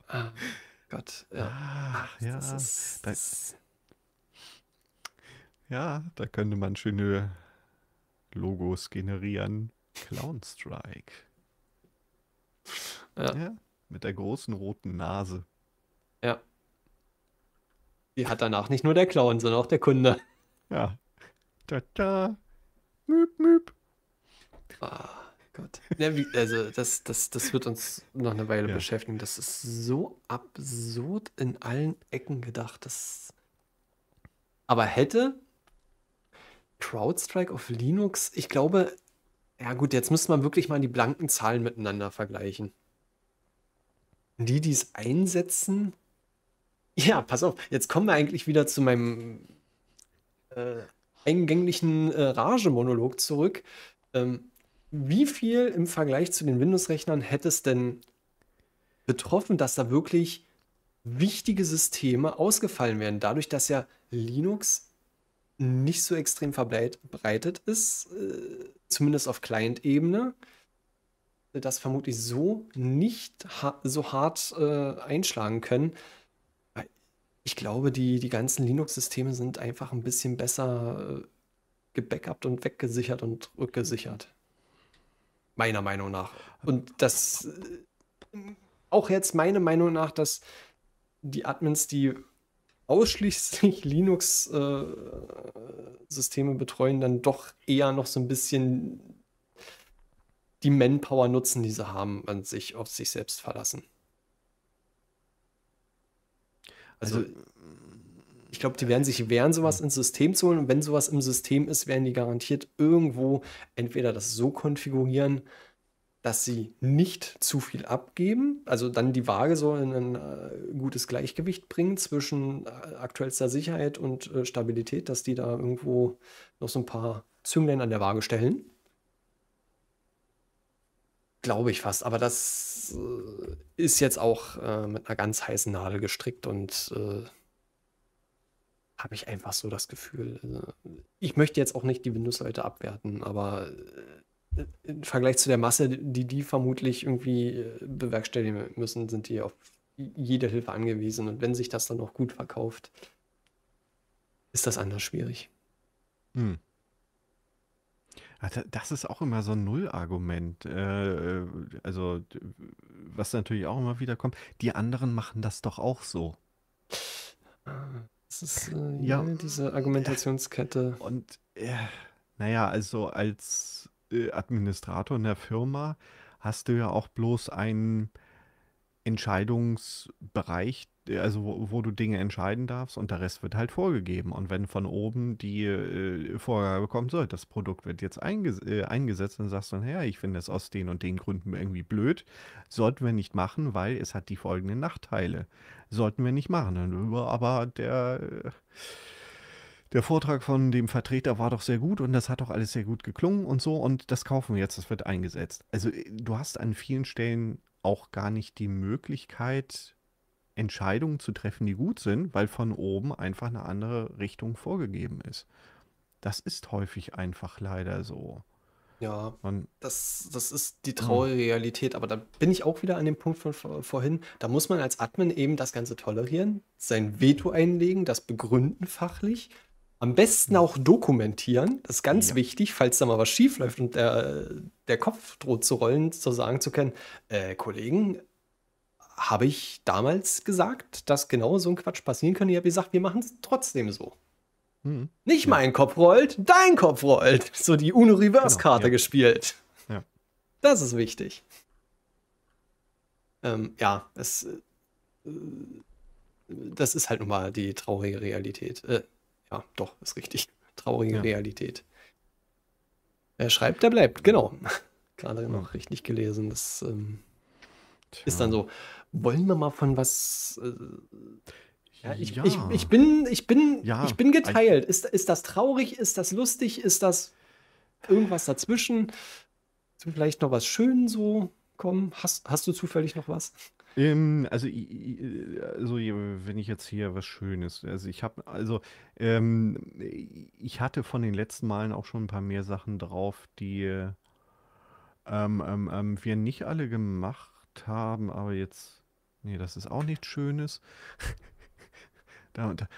ah, *laughs* Gott. Ja. Ach, ja. Das ist,
da, ja, da könnte man schöne Logos generieren. Clown Strike. Ja. ja. Mit der großen roten Nase.
Ja. Die hat danach nicht nur der Clown, sondern auch der Kunde. Ja.
Da, da. Müp, müp.
Ah. Gott. *laughs* Ja, wie, also das, das, das wird uns noch eine Weile ja. beschäftigen. Das ist so absurd in allen Ecken gedacht. Das Aber hätte CrowdStrike auf Linux, ich glaube, ja gut, jetzt müsste man wirklich mal die blanken Zahlen miteinander vergleichen. Die, die es einsetzen. *laughs* Ja, pass auf, jetzt kommen wir eigentlich wieder zu meinem äh, eingänglichen äh, Rage-Monolog zurück. Ähm, wie viel im Vergleich zu den Windows-Rechnern hätte es denn betroffen, dass da wirklich wichtige Systeme ausgefallen werden? Dadurch, dass ja Linux nicht so extrem verbreitet ist, äh, zumindest auf Client-Ebene, das vermutlich so nicht ha so hart äh, einschlagen können. Ich glaube, die, die ganzen Linux-Systeme sind einfach ein bisschen besser äh, gebackupt und weggesichert und rückgesichert. Meiner Meinung nach. Und das äh, auch jetzt meiner Meinung nach, dass die Admins, die ausschließlich *laughs* Linux-Systeme äh, betreuen, dann doch eher noch so ein bisschen die Manpower nutzen, die sie haben, und sich auf sich selbst verlassen. Also, also ich glaube, die werden sich wehren, sowas ins System zu holen. Und wenn sowas im System ist, werden die garantiert irgendwo entweder das so konfigurieren, dass sie nicht zu viel abgeben, also dann die Waage so in ein äh, gutes Gleichgewicht bringen zwischen äh, aktuellster Sicherheit und äh, Stabilität, dass die da irgendwo noch so ein paar Zünglein an der Waage stellen. Glaube ich fast, aber das äh, ist jetzt auch äh, mit einer ganz heißen Nadel gestrickt und äh, habe ich einfach so das Gefühl. Äh, ich möchte jetzt auch nicht die Windows-Leute abwerten, aber äh, im Vergleich zu der Masse, die die vermutlich irgendwie äh, bewerkstelligen müssen, sind die auf jede Hilfe angewiesen. Und wenn sich das dann auch gut verkauft,
ist das anders schwierig. Hm. Ah, das ist auch immer so ein Null-Argument. Also, was natürlich auch immer wieder kommt, die anderen machen das doch auch so. Ah. Das
ist äh, ja. Ne, diese Argumentationskette. Und äh,
naja, also als äh, Administrator in der Firma hast du ja auch bloß einen Entscheidungsbereich, äh, also wo, wo, du Dinge entscheiden darfst und der Rest wird halt vorgegeben. Und wenn von oben die äh, Vorgabe kommt, so, das Produkt wird jetzt einges äh, eingesetzt, dann sagst du, naja, ich finde es aus den und den Gründen irgendwie blöd, sollten wir nicht machen, weil es hat die folgenden Nachteile sollten wir nicht machen. Aber der, der Vortrag von dem Vertreter war doch sehr gut und das hat doch alles sehr gut geklungen und so und das kaufen wir jetzt, das wird eingesetzt. Also äh, du hast an vielen Stellen auch gar nicht die Möglichkeit, Entscheidungen zu treffen, die gut sind, weil von oben einfach eine andere Richtung vorgegeben ist. Das ist häufig einfach leider so. Ja, und
das, das ist die traurige mhm. Realität. Aber da
bin ich auch wieder an dem Punkt von
vorhin. Da muss man als Admin eben das Ganze tolerieren, sein Veto einlegen, das begründen fachlich. Am besten mhm. auch dokumentieren. Das ist ganz ja. wichtig, falls da mal was schief läuft und der, der Kopf droht zu rollen, zu sagen zu können, äh, Kollegen, habe ich damals gesagt, dass genau so ein Quatsch passieren könnte? Ich habe gesagt, wir machen es trotzdem so. Hm. Nicht ja. mein Kopf rollt, dein Kopf rollt. So die Uno-Reverse-Karte genau, ja. gespielt. Ja. Das ist wichtig. Ähm, ja, es, äh, das ist halt nun mal die traurige Realität. Äh, ja, doch, ist richtig. Traurige ja. Realität. Wer schreibt, der bleibt, genau. *laughs* Gerade noch richtig gelesen. Das ähm, ist dann so. Wollen wir mal von was. Äh, ja, ich, ja. Ich, ich, bin, ich bin, ja. ich bin geteilt. Ist, ist das traurig? Ist das lustig? Ist das irgendwas dazwischen? Vielleicht noch was schön so kommen? Hast, hast du zufällig noch was?
Ähm, also, also, wenn ich jetzt hier was Schönes, also ich habe, also ähm, ich hatte von den letzten Malen auch schon ein paar mehr Sachen drauf, die ähm, ähm, ähm wir nicht alle gemacht haben, aber jetzt, nee, das ist auch nichts Schönes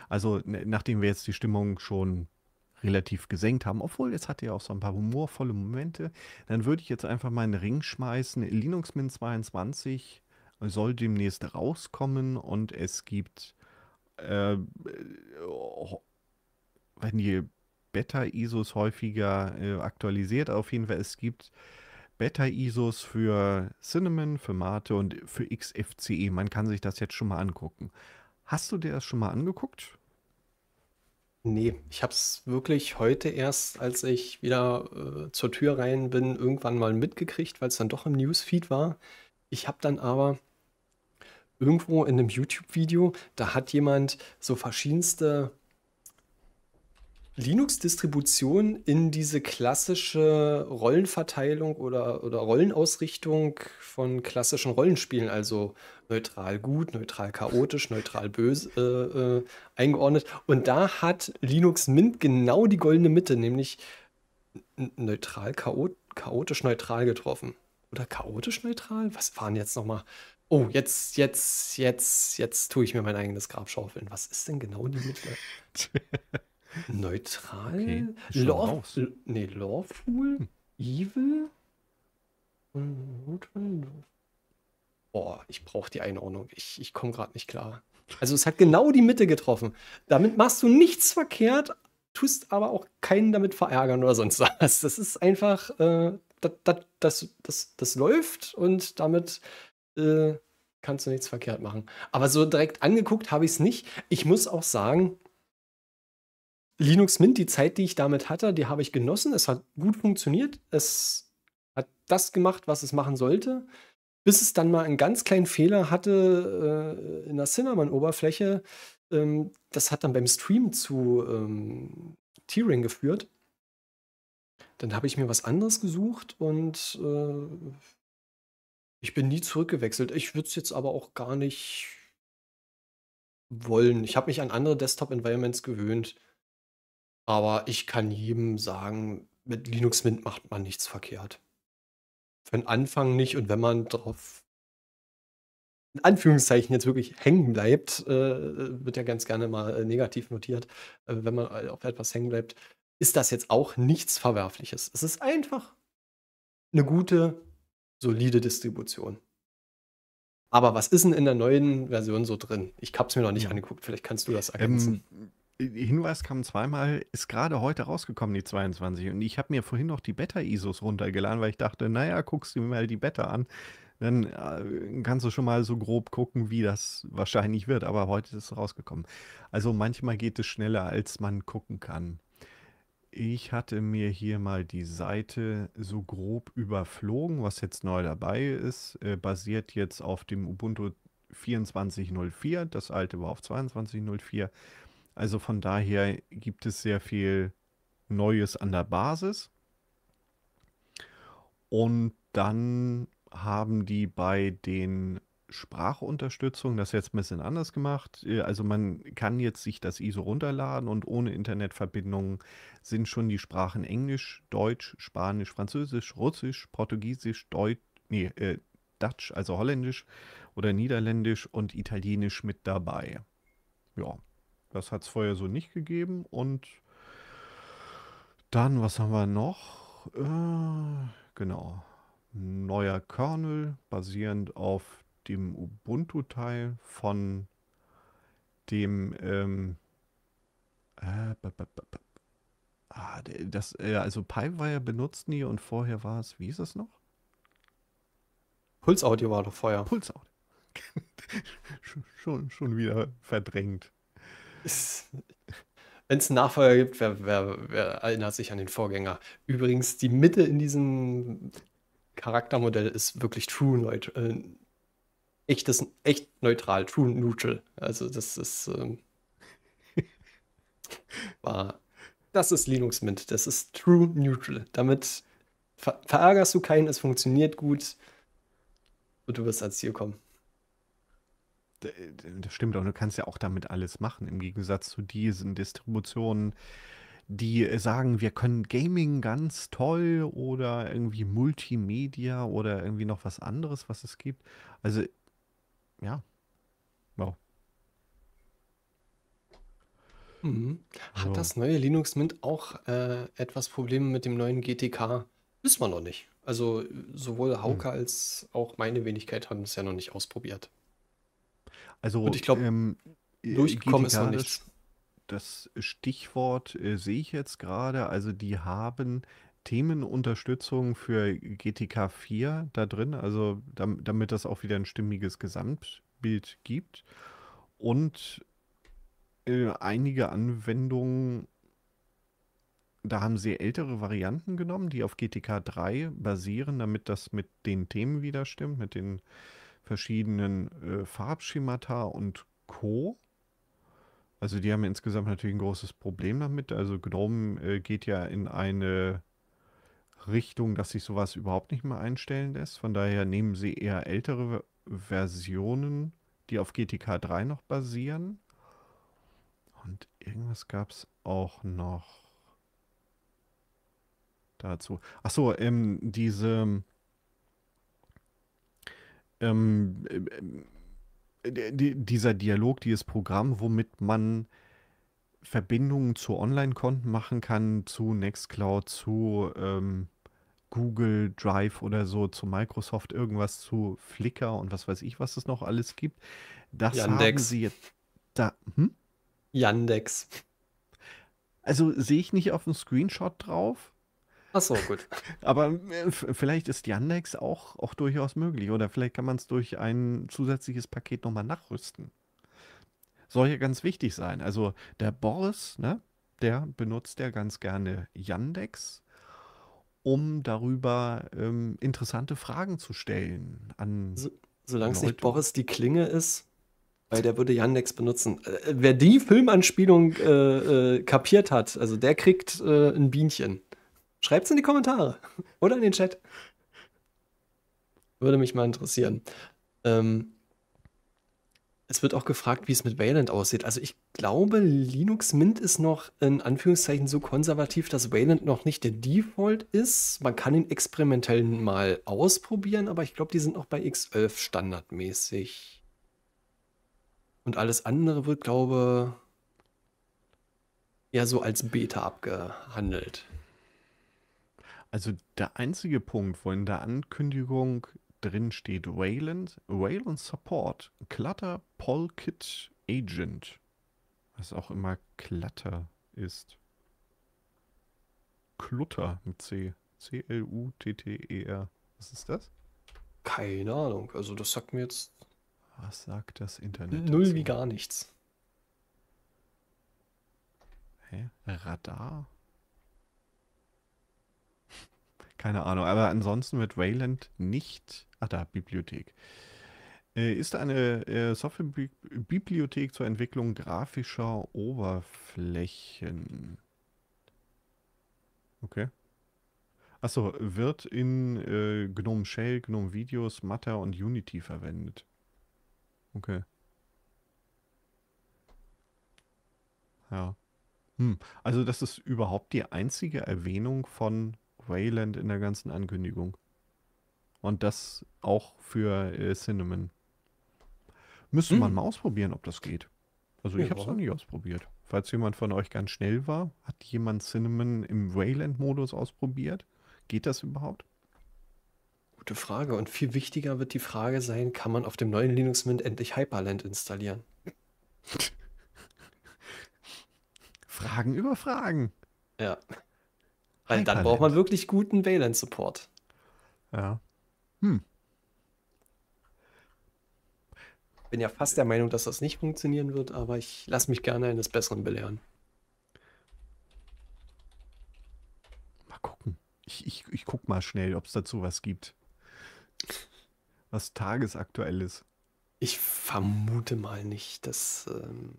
also ne, nachdem wir jetzt die Stimmung schon relativ gesenkt haben, obwohl es hat er auch so ein paar humorvolle Momente, dann würde ich jetzt einfach mal einen Ring schmeißen. Linux Mint 22 soll demnächst rauskommen und es gibt, ähm, äh, wenn die Beta-ISOs häufiger äh, aktualisiert, auf jeden Fall, es gibt Beta-ISOs für Cinnamon, für Mate und für XFCE. Man kann sich das jetzt schon mal angucken. Hast du dir das schon mal angeguckt? Nee, ich habe es wirklich heute erst, als ich wieder äh, zur Tür
rein bin, irgendwann mal mitgekriegt, weil es dann doch im Newsfeed war. Ich habe dann aber irgendwo in einem YouTube-Video, da hat jemand so verschiedenste Linux-Distribution in diese klassische Rollenverteilung oder, oder Rollenausrichtung von klassischen Rollenspielen, also neutral gut, neutral chaotisch, neutral böse, äh, äh, eingeordnet. Und da hat Linux Mint genau die goldene Mitte, nämlich neutral, chaot chaotisch, neutral getroffen. Oder chaotisch neutral? Was waren jetzt nochmal? Oh, jetzt, jetzt, jetzt, jetzt tue ich mir mein eigenes Grab schaufeln. Was ist denn genau die Mitte? *laughs* Neutral? Okay, Love, nee, Lawful? Hm. Evil? Boah, ich brauche die Einordnung. Ich, ich komme gerade nicht klar. Also es hat genau die Mitte getroffen. Damit machst du nichts verkehrt, tust aber auch keinen damit verärgern oder sonst *laughs* was. Das ist einfach, äh, das, das, das, das, das läuft und damit äh, kannst du nichts verkehrt machen. Aber so direkt angeguckt habe ich es nicht. Ich muss auch sagen, Linux Mint, die Zeit, die ich damit hatte, die habe ich genossen. Es hat gut funktioniert. Es hat das gemacht, was es machen sollte. Bis es dann mal einen ganz kleinen Fehler hatte äh, in der Cinnamon-Oberfläche. Ähm, das hat dann beim Stream zu ähm, Tearing geführt. Dann habe ich mir was anderes gesucht und äh, ich bin nie zurückgewechselt. Ich würde es jetzt aber auch gar nicht wollen. Ich habe mich an andere Desktop-Environments gewöhnt. Aber ich kann jedem sagen, mit Linux Mint macht man nichts verkehrt. Für den Anfang nicht und wenn man drauf in Anführungszeichen jetzt wirklich hängen bleibt, äh, wird ja ganz gerne mal äh, negativ notiert, äh, wenn man äh, auf etwas hängen bleibt, ist das jetzt auch nichts Verwerfliches. Es ist einfach eine gute, solide Distribution. Aber
was ist denn in der neuen Version so drin? Ich habe es mir noch nicht hm. angeguckt, vielleicht kannst du das ähm, ergänzen. Ähm, Hinweis kam zweimal, ist gerade heute rausgekommen, die 22. Und ich habe mir vorhin noch die Beta-ISOs runtergeladen, weil ich dachte, naja, guckst du mir mal die Beta an. Dann äh, kannst du schon mal so grob gucken, wie das wahrscheinlich wird. Aber heute ist es rausgekommen. Also manchmal geht es schneller, als man gucken kann. Ich hatte mir hier mal die Seite so grob überflogen, was jetzt neu dabei ist. Äh, basiert jetzt auf dem Ubuntu 24.04. Das alte war auf 22.04 also von daher gibt es sehr viel Neues an der Basis. Und dann haben die bei den Sprachunterstützungen das jetzt ein bisschen anders gemacht. Äh, also man kann jetzt sich das ISO runterladen und ohne Internetverbindung sind schon die Sprachen Englisch, Deutsch, Spanisch, Französisch, Russisch, Portugiesisch, Deutsch, nee, äh, Dutch, also Holländisch oder Niederländisch und Italienisch mit dabei. Ja, das hat es vorher so nicht gegeben. Und dann, was haben wir noch? Äh, genau. Neuer Kernel basierend auf dem Ubuntu-Teil von dem ähm, äh, ah, das, äh, also Pipewire benutzt nie und vorher war es, wie ist es noch? Pulsaudio war doch vorher. Pulsaudio. *laughs* schon, schon wieder verdrängt.
*laughs* Wenn es einen Nachfolger gibt, wer, wer, wer, erinnert sich an den Vorgänger? Übrigens, die Mitte in diesem Charaktermodell ist wirklich true neutral. Äh, echtes, echt neutral, true neutral. Also, das ist. Ähm, *laughs* war, das ist Linux Mint. Das ist true neutral. Damit ver verärgerst du keinen, es funktioniert gut und du wirst als Ziel kommen.
Äh, das stimmt, auch, du kannst ja auch damit alles machen, im Gegensatz zu diesen Distributionen, die äh, sagen, wir können Gaming ganz toll oder irgendwie Multimedia oder irgendwie noch was anderes, was es gibt. Also, ja. Wow. Mhm. Hat so. das
neue Linux Mint auch äh, etwas Probleme mit dem neuen GTK? Wissen wir noch nicht. Also sowohl Hauke mhm. als auch meine Wenigkeit haben es ja noch nicht ausprobiert. Also, und ich glaube, ähm, äh, durchgekommen ist noch nicht.
Das, Stichwort äh, sehe ich jetzt gerade. Also, die haben Themenunterstützung für GTK 4 da drin, also damit, das auch wieder ein stimmiges Gesamtbild gibt. Und äh, einige Anwendungen, da haben sie ältere Varianten genommen, die auf GTK 3 basieren, damit das mit den Themen wieder stimmt, mit den verschiedenen äh, Farbschemata und Co. Also die haben insgesamt natürlich ein großes Problem damit. Also Gnome äh, geht ja in eine Richtung, dass sich sowas überhaupt nicht mehr einstellen lässt. Von daher nehmen sie eher ältere Versionen, die auf GTK 3 noch basieren. Und irgendwas gab es auch noch dazu. Achso, ähm, diese ähm, äh, äh, dieser Dialog, dieses Programm, womit man Verbindungen zu Online-Konten machen kann, zu Nextcloud, zu ähm, Google Drive oder so, zu Microsoft irgendwas, zu Flickr und was weiß ich, was es noch alles gibt. Das Yandex. haben sie jetzt da. Hm? Yandex. Also sehe ich nicht auf dem Screenshot drauf, Ach so, gut. *laughs* Aber äh, vielleicht ist Yandex auch, auch durchaus möglich. Oder vielleicht kann man es durch ein zusätzliches Paket nochmal nachrüsten. Soll ja ganz wichtig sein. Also der Boris, ne, der benutzt ja ganz gerne Yandex, um darüber ähm, interessante Fragen zu stellen. An so, solange es nicht Boris die Klinge ist, weil der würde Yandex benutzen. Äh,
wer die Filmanspielung äh, äh, kapiert hat, also der kriegt äh, ein Bienchen. Schreibt es in die Kommentare *laughs* oder in den Chat. Würde mich mal interessieren. Ähm, es wird auch gefragt, wie es mit Wayland aussieht. Also ich glaube, Linux Mint ist noch in Anführungszeichen so konservativ, dass Wayland noch nicht der Default ist. Man kann ihn experimentell mal ausprobieren, aber ich glaube, die sind auch bei X11 standardmäßig. Und alles andere wird, glaube
ich, eher so als Beta abgehandelt. Also der einzige Punkt, wo in der Ankündigung drin steht Wayland, Wayland Support, Clutter Polkit Agent. Was auch immer Clutter ist. Clutter mit C. C-L-U-T-T-E-R. Was ist das? Keine Ahnung. Also das sagt mir jetzt. Was sagt das Internet? Null dazu? wie gar nichts. Hä? Radar? Keine Ahnung. Aber ansonsten wird Wayland nicht. Ach da, Bibliothek. Äh, ist eine äh, Softwarebibliothek zur Entwicklung grafischer Oberflächen. Okay. Achso, wird in äh, GNOME Shell, GNOME Videos, Matter und Unity verwendet. Okay. Ja. Hm. Also das ist überhaupt die einzige Erwähnung von Wayland in der ganzen Ankündigung. Und das auch für äh, Cinnamon. Müsste hm. man mhm. mal ausprobieren, ob das geht. Also ja, ich habe es noch nie ausprobiert. Falls jemand von euch ganz schnell war, hat jemand Cinnamon im Wayland-Modus ausprobiert? Geht das überhaupt? Gute Frage. Und viel wichtiger wird die Frage sein, kann man auf dem neuen Linux
Mint endlich Hyperland installieren? *laughs* Fragen über Fragen. Ja. Weil dann braucht man wirklich guten Valence-Support. Ja. Hm. Bin ja fast der Meinung, dass das nicht funktionieren wird, aber ich lasse mich gerne eines Besseren belehren.
Mal gucken. Ich, ich, ich guck mal schnell, ob es dazu was gibt. Was tagesaktuell ist. Ich vermute mal nicht, dass. Ähm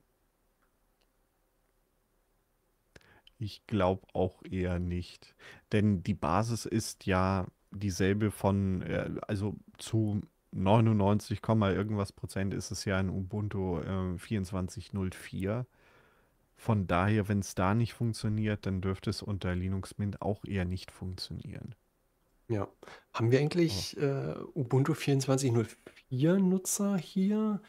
Ich glaube auch eher nicht. Denn die Basis ist ja dieselbe von, äh, also zu 99, irgendwas Prozent ist es ja in Ubuntu äh, 24.04. Von daher, wenn es da nicht funktioniert, dann dürfte es unter Linux Mint auch eher nicht funktionieren. Ja.
Haben wir eigentlich oh. äh, Ubuntu 24.04 Nutzer hier?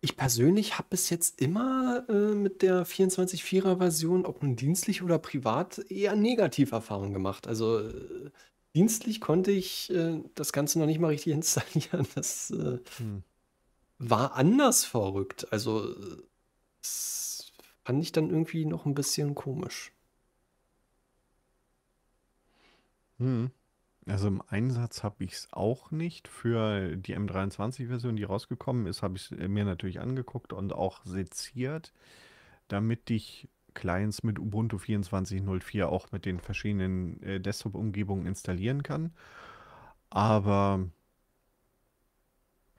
Ich persönlich habe bis jetzt immer äh, mit der 24 4 er version ob nun dienstlich oder privat, eher Erfahrungen gemacht. Also äh, dienstlich konnte ich äh, das Ganze noch nicht mal richtig *laughs* installieren. Das äh, hm. war anders verrückt. Also das fand ich dann irgendwie noch ein bisschen komisch.
Hm. Also im Einsatz habe ich es auch nicht. Für die M23-Version, die rausgekommen ist, habe ich es äh, mir natürlich angeguckt und auch seziert, damit ich Clients mit Ubuntu 24.04 auch mit den verschiedenen äh, Desktop-Umgebungen installieren kann. Aber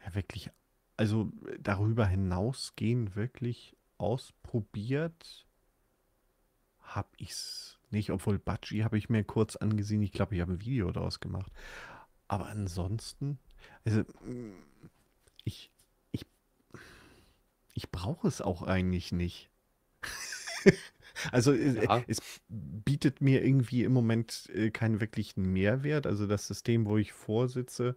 ja, wirklich, also darüber hinausgehen, wirklich ausprobiert, habe ich es nicht, obwohl Budgie habe ich mir kurz angesehen. Ich glaube, ich habe ein Video daraus gemacht. Aber ansonsten, also mm, ich, ich, ich brauche es auch eigentlich nicht. *laughs* also ja. es, es, bietet mir irgendwie im Moment äh, keinen wirklichen Mehrwert. Also das System, wo ich vorsitze,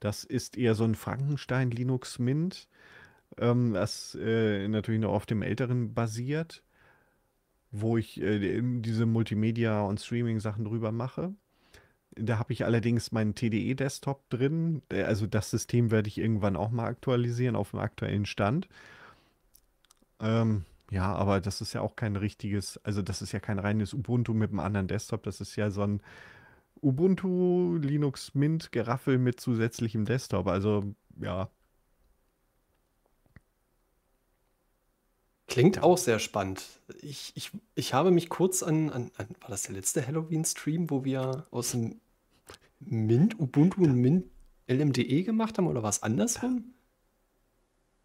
das ist eher so ein Frankenstein Linux Mint, ähm, das äh, natürlich noch auf dem älteren basiert wo ich äh, diese Multimedia- und Streaming-Sachen drüber mache. Da habe ich allerdings meinen TDE-Desktop drin. Äh, also das System werde ich irgendwann auch mal aktualisieren auf dem aktuellen Stand. Ähm, ja, aber das ist ja auch kein richtiges, also das ist ja kein reines Ubuntu mit einem anderen Desktop. Das ist ja so ein Ubuntu Linux Mint Geraffel mit zusätzlichem Desktop. Also ja, Klingt auch sehr spannend. Ich, ich, ich
habe mich kurz an, an, an war das der letzte Halloween-Stream, wo wir aus dem Mint, Ubuntu und Mint LMDE gemacht haben oder was andersrum?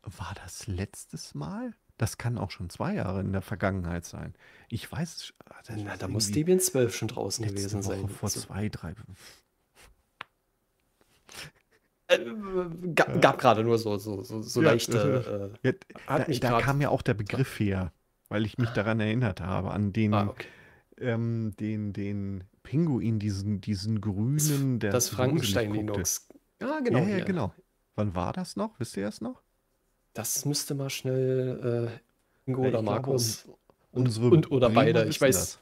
War das letztes Mal? Das kann auch schon zwei Jahre in der Vergangenheit sein. Ich weiß. Ah, Na, da muss Debian 12 schon draußen gewesen Woche sein. Vor also. zwei, drei,
äh, gab, äh, gab gerade nur so, so, so, so ja, leichte. *laughs*
Äh, ja, da, da kam ja auch der Begriff her, weil ich mich daran erinnert habe, an den, ah, okay. ähm, den, den Pinguin, diesen, diesen grünen, der. Das Frankenstein-Linux. Ah, genau. Ja, ja, genau. Wann war das noch? Wisst ihr das noch?
Das müsste mal schnell äh, Ingo oder Markus und, und, und, oder Bremer beide. Ich weiß,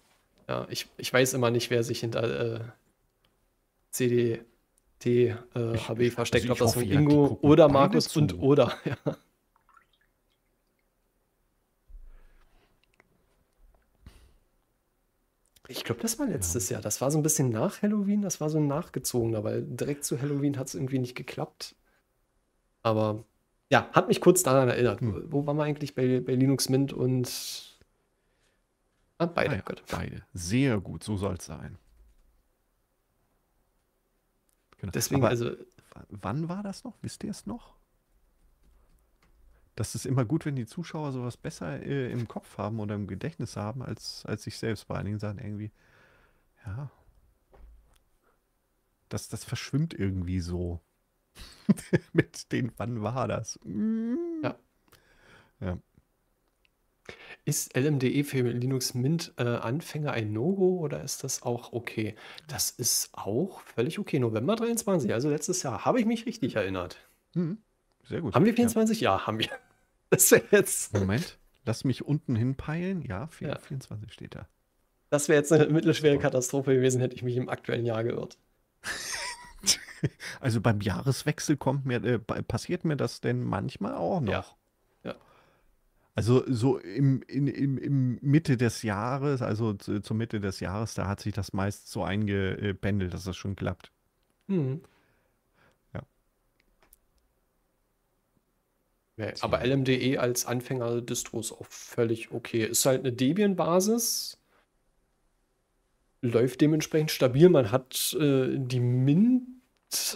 ja, ich, ich weiß immer nicht, wer sich hinter äh, CD äh, HB versteckt, ob also das von Ingo oder Markus und oder. *laughs* Ja. Ich glaube, das war letztes ja. Jahr. Das war so ein bisschen nach Halloween, das war so ein nachgezogener, weil direkt zu Halloween hat es irgendwie nicht geklappt. Aber ja, hat mich kurz daran erinnert. Hm. Wo waren wir eigentlich bei, bei Linux Mint und. Ah,
beide. Ah ja, beide. Sehr gut, so soll es sein. Genau. Deswegen, Aber also. Wann war das noch? Wisst ihr es noch? Das ist immer gut, wenn die Zuschauer sowas besser äh, im Kopf haben oder im Gedächtnis haben, als, als ich selbst bei einigen Sachen irgendwie. Ja. Das, das verschwimmt irgendwie so. *laughs* Mit den, wann war das? Mm. Ja. Ja. Ist LMDE für Linux Mint
äh, Anfänger ein No-Go oder ist das auch okay? Das ist auch völlig okay. November 23, also letztes Jahr. Habe ich mich richtig erinnert? Mhm. Sehr gut. Haben wir 24? Ja, ja
haben wir. *laughs* Das jetzt. Moment, lass mich unten hinpeilen. Ja, 4, ja. 24 steht da.
Das wäre jetzt eine mittelschwere Katastrophe gewesen, hätte ich mich im aktuellen Jahr geirrt. *laughs*
also beim Jahreswechsel kommt mir, äh, passiert mir das denn manchmal auch noch. Ja. Also so im, in, im, im Mitte des Jahres, also zu, zur Mitte des Jahres, da hat sich das meist so eingependelt, dass das schon klappt. Mhm. Ja.
ja aber LMDE als Anfänger-Distro ist auch völlig okay. Ist halt eine Debian-Basis, läuft dementsprechend stabil. Man hat äh, die Mint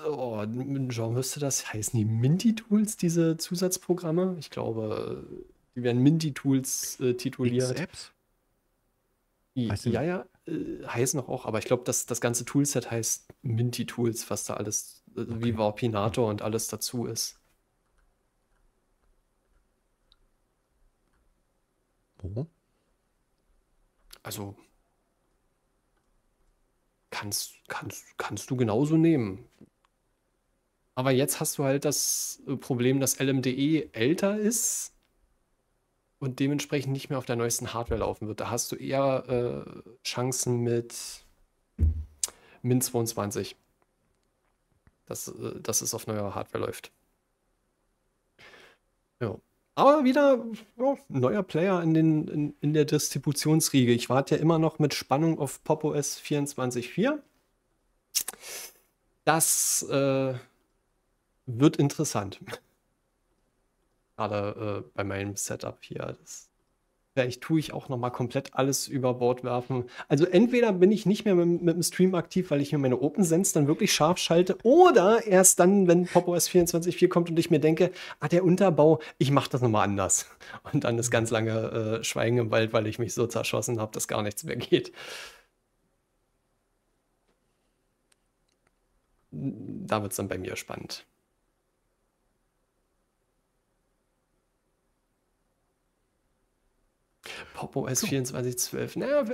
oh, Genre müsste das heißen, die Minty-Tools, diese Zusatzprogramme? Ich glaube, die werden Minty-Tools äh, tituliert. X-Apps? Ja, ja, äh, heißen auch, aber ich glaube, das, das ganze Toolset heißt Minty-Tools, was da alles, äh, okay. wie Warpinator und alles dazu ist. Wo? Also, kannst, kannst, kannst du genauso nehmen. Aber jetzt hast du halt das äh, Problem, dass LMDE älter ist und dementsprechend nicht mehr auf der neuesten Hardware laufen wird. Da hast du eher äh, Chancen mit Min 22. Dass, äh, dass es auf neuer Hardware läuft. Ja. Aber wieder ja, neuer Player in, den, in, in der Distributionsriege. Ich warte ja immer noch mit Spannung auf Pop OS 24.4. Das äh, wird interessant. Gerade äh, bei meinem Setup hier. Das, vielleicht tue ich auch nochmal komplett alles über Bord werfen. Also entweder bin ich nicht mehr mit, mit dem Stream aktiv, weil ich mir meine Open Sense dann wirklich scharf schalte, oder erst dann, wenn PopOS 24.4 kommt und ich mir denke, ah, der Unterbau, ich mache das nochmal anders. *laughs* Und dann ist ganz lange äh, Schweigen im Wald, weil ich mich so zerschossen habe, dass gar nichts mehr geht. Hm, da wird es dann bei mir spannend. PopOS so. 2412. Naja,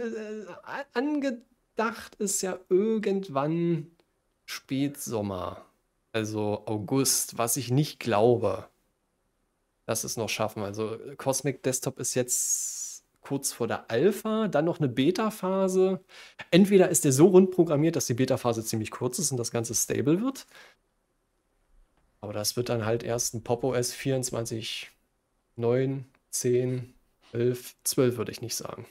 angedacht ist ja irgendwann Spätsommer, also August, was ich nicht glaube, dass es noch schaffen. Also äh, Cosmic Desktop ist jetzt kurz vor der Alpha, dann noch eine Beta-Phase. Entweder ist der so rund programmiert, dass die Beta-Phase ziemlich kurz ist und das Ganze stable wird. Aber das wird dann halt erst ein PopOS 24, 9, 10, elf, zwölf würde ich nicht sagen.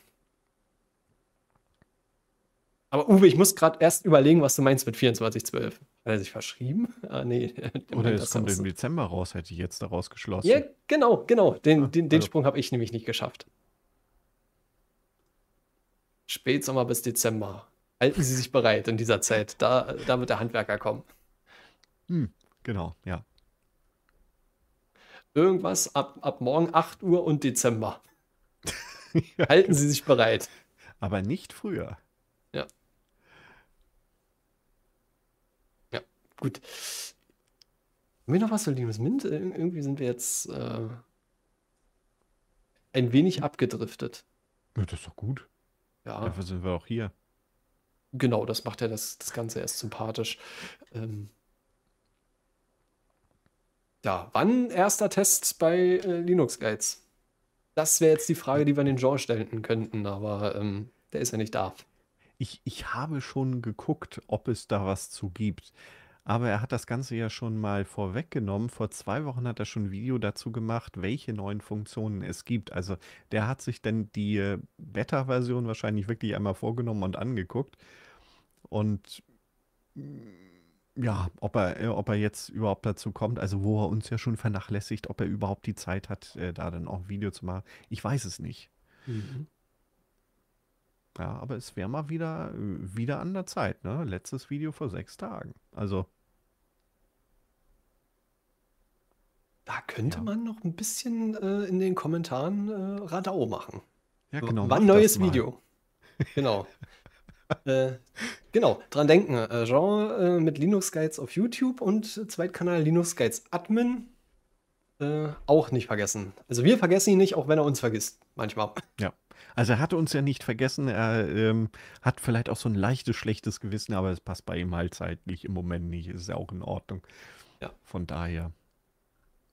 Aber Uwe, ich muss gerade erst überlegen, was du meinst mit 24, 12. Hat er sich verschrieben? *laughs* Ah, nee. Oder es kommt im Dezember raus, hätte ich jetzt daraus geschlossen. Ja, genau, genau. Den, ah, den, den also. Sprung habe ich nämlich nicht geschafft. Spätsommer bis Dezember. Halten Sie sich bereit in dieser Zeit. Da, da wird der Handwerker kommen.
Hm, genau, ja.
Irgendwas ab, ab morgen 8 Uhr und Dezember. *laughs* Halten Sie sich bereit.
Aber nicht früher. Ja.
Ja, gut. Haben wir noch was zu Linus Mint? Äh, irgendwie sind wir jetzt äh, ein wenig abgedriftet.
Ja, das ist doch gut.
Ja. Dafür sind wir auch hier. Genau, das macht ja das, das Ganze erst sympathisch. Ähm, ja, wann erster Test bei äh, Linux Guides? Das wäre jetzt die Frage, die wir an den Jean stellen könnten, aber ähm,
der ist ja nicht da. Ich, ich habe schon geguckt, ob es da was zu gibt. Aber er hat das Ganze ja schon mal vorweggenommen. Vor zwei Wochen hat er schon ein Video dazu gemacht, welche neuen Funktionen es gibt. Also der hat sich denn die äh, Beta-Version wahrscheinlich wirklich einmal vorgenommen und angeguckt. Und ja, ob er, äh, ob er jetzt überhaupt dazu kommt, also wo er uns ja schon vernachlässigt, ob er überhaupt die Zeit hat, äh, da dann auch ein Video zu machen. Ich weiß es nicht. Mhm. Ja, aber es wäre mal wieder, äh, wieder an der Zeit, ne? Letztes Video vor sechs Tagen. Also. Da könnte ja. man noch ein
bisschen äh, in den Kommentaren äh, Radau machen. Ja, genau. Wann neues Video? Genau. *laughs* Äh, genau, dran denken. Äh, Genre äh, mit Linux Guides auf YouTube und Zweitkanal Linux Guides Admin. Äh, auch nicht vergessen.
Also wir vergessen ihn nicht, auch wenn er uns vergisst, manchmal. Ja. Also er hatte uns ja nicht vergessen, er ähm, hat vielleicht auch so ein leichtes, schlechtes Gewissen, aber es passt bei ihm halt zeitlich im Moment nicht. Ist ja auch in Ordnung. Ja. Von daher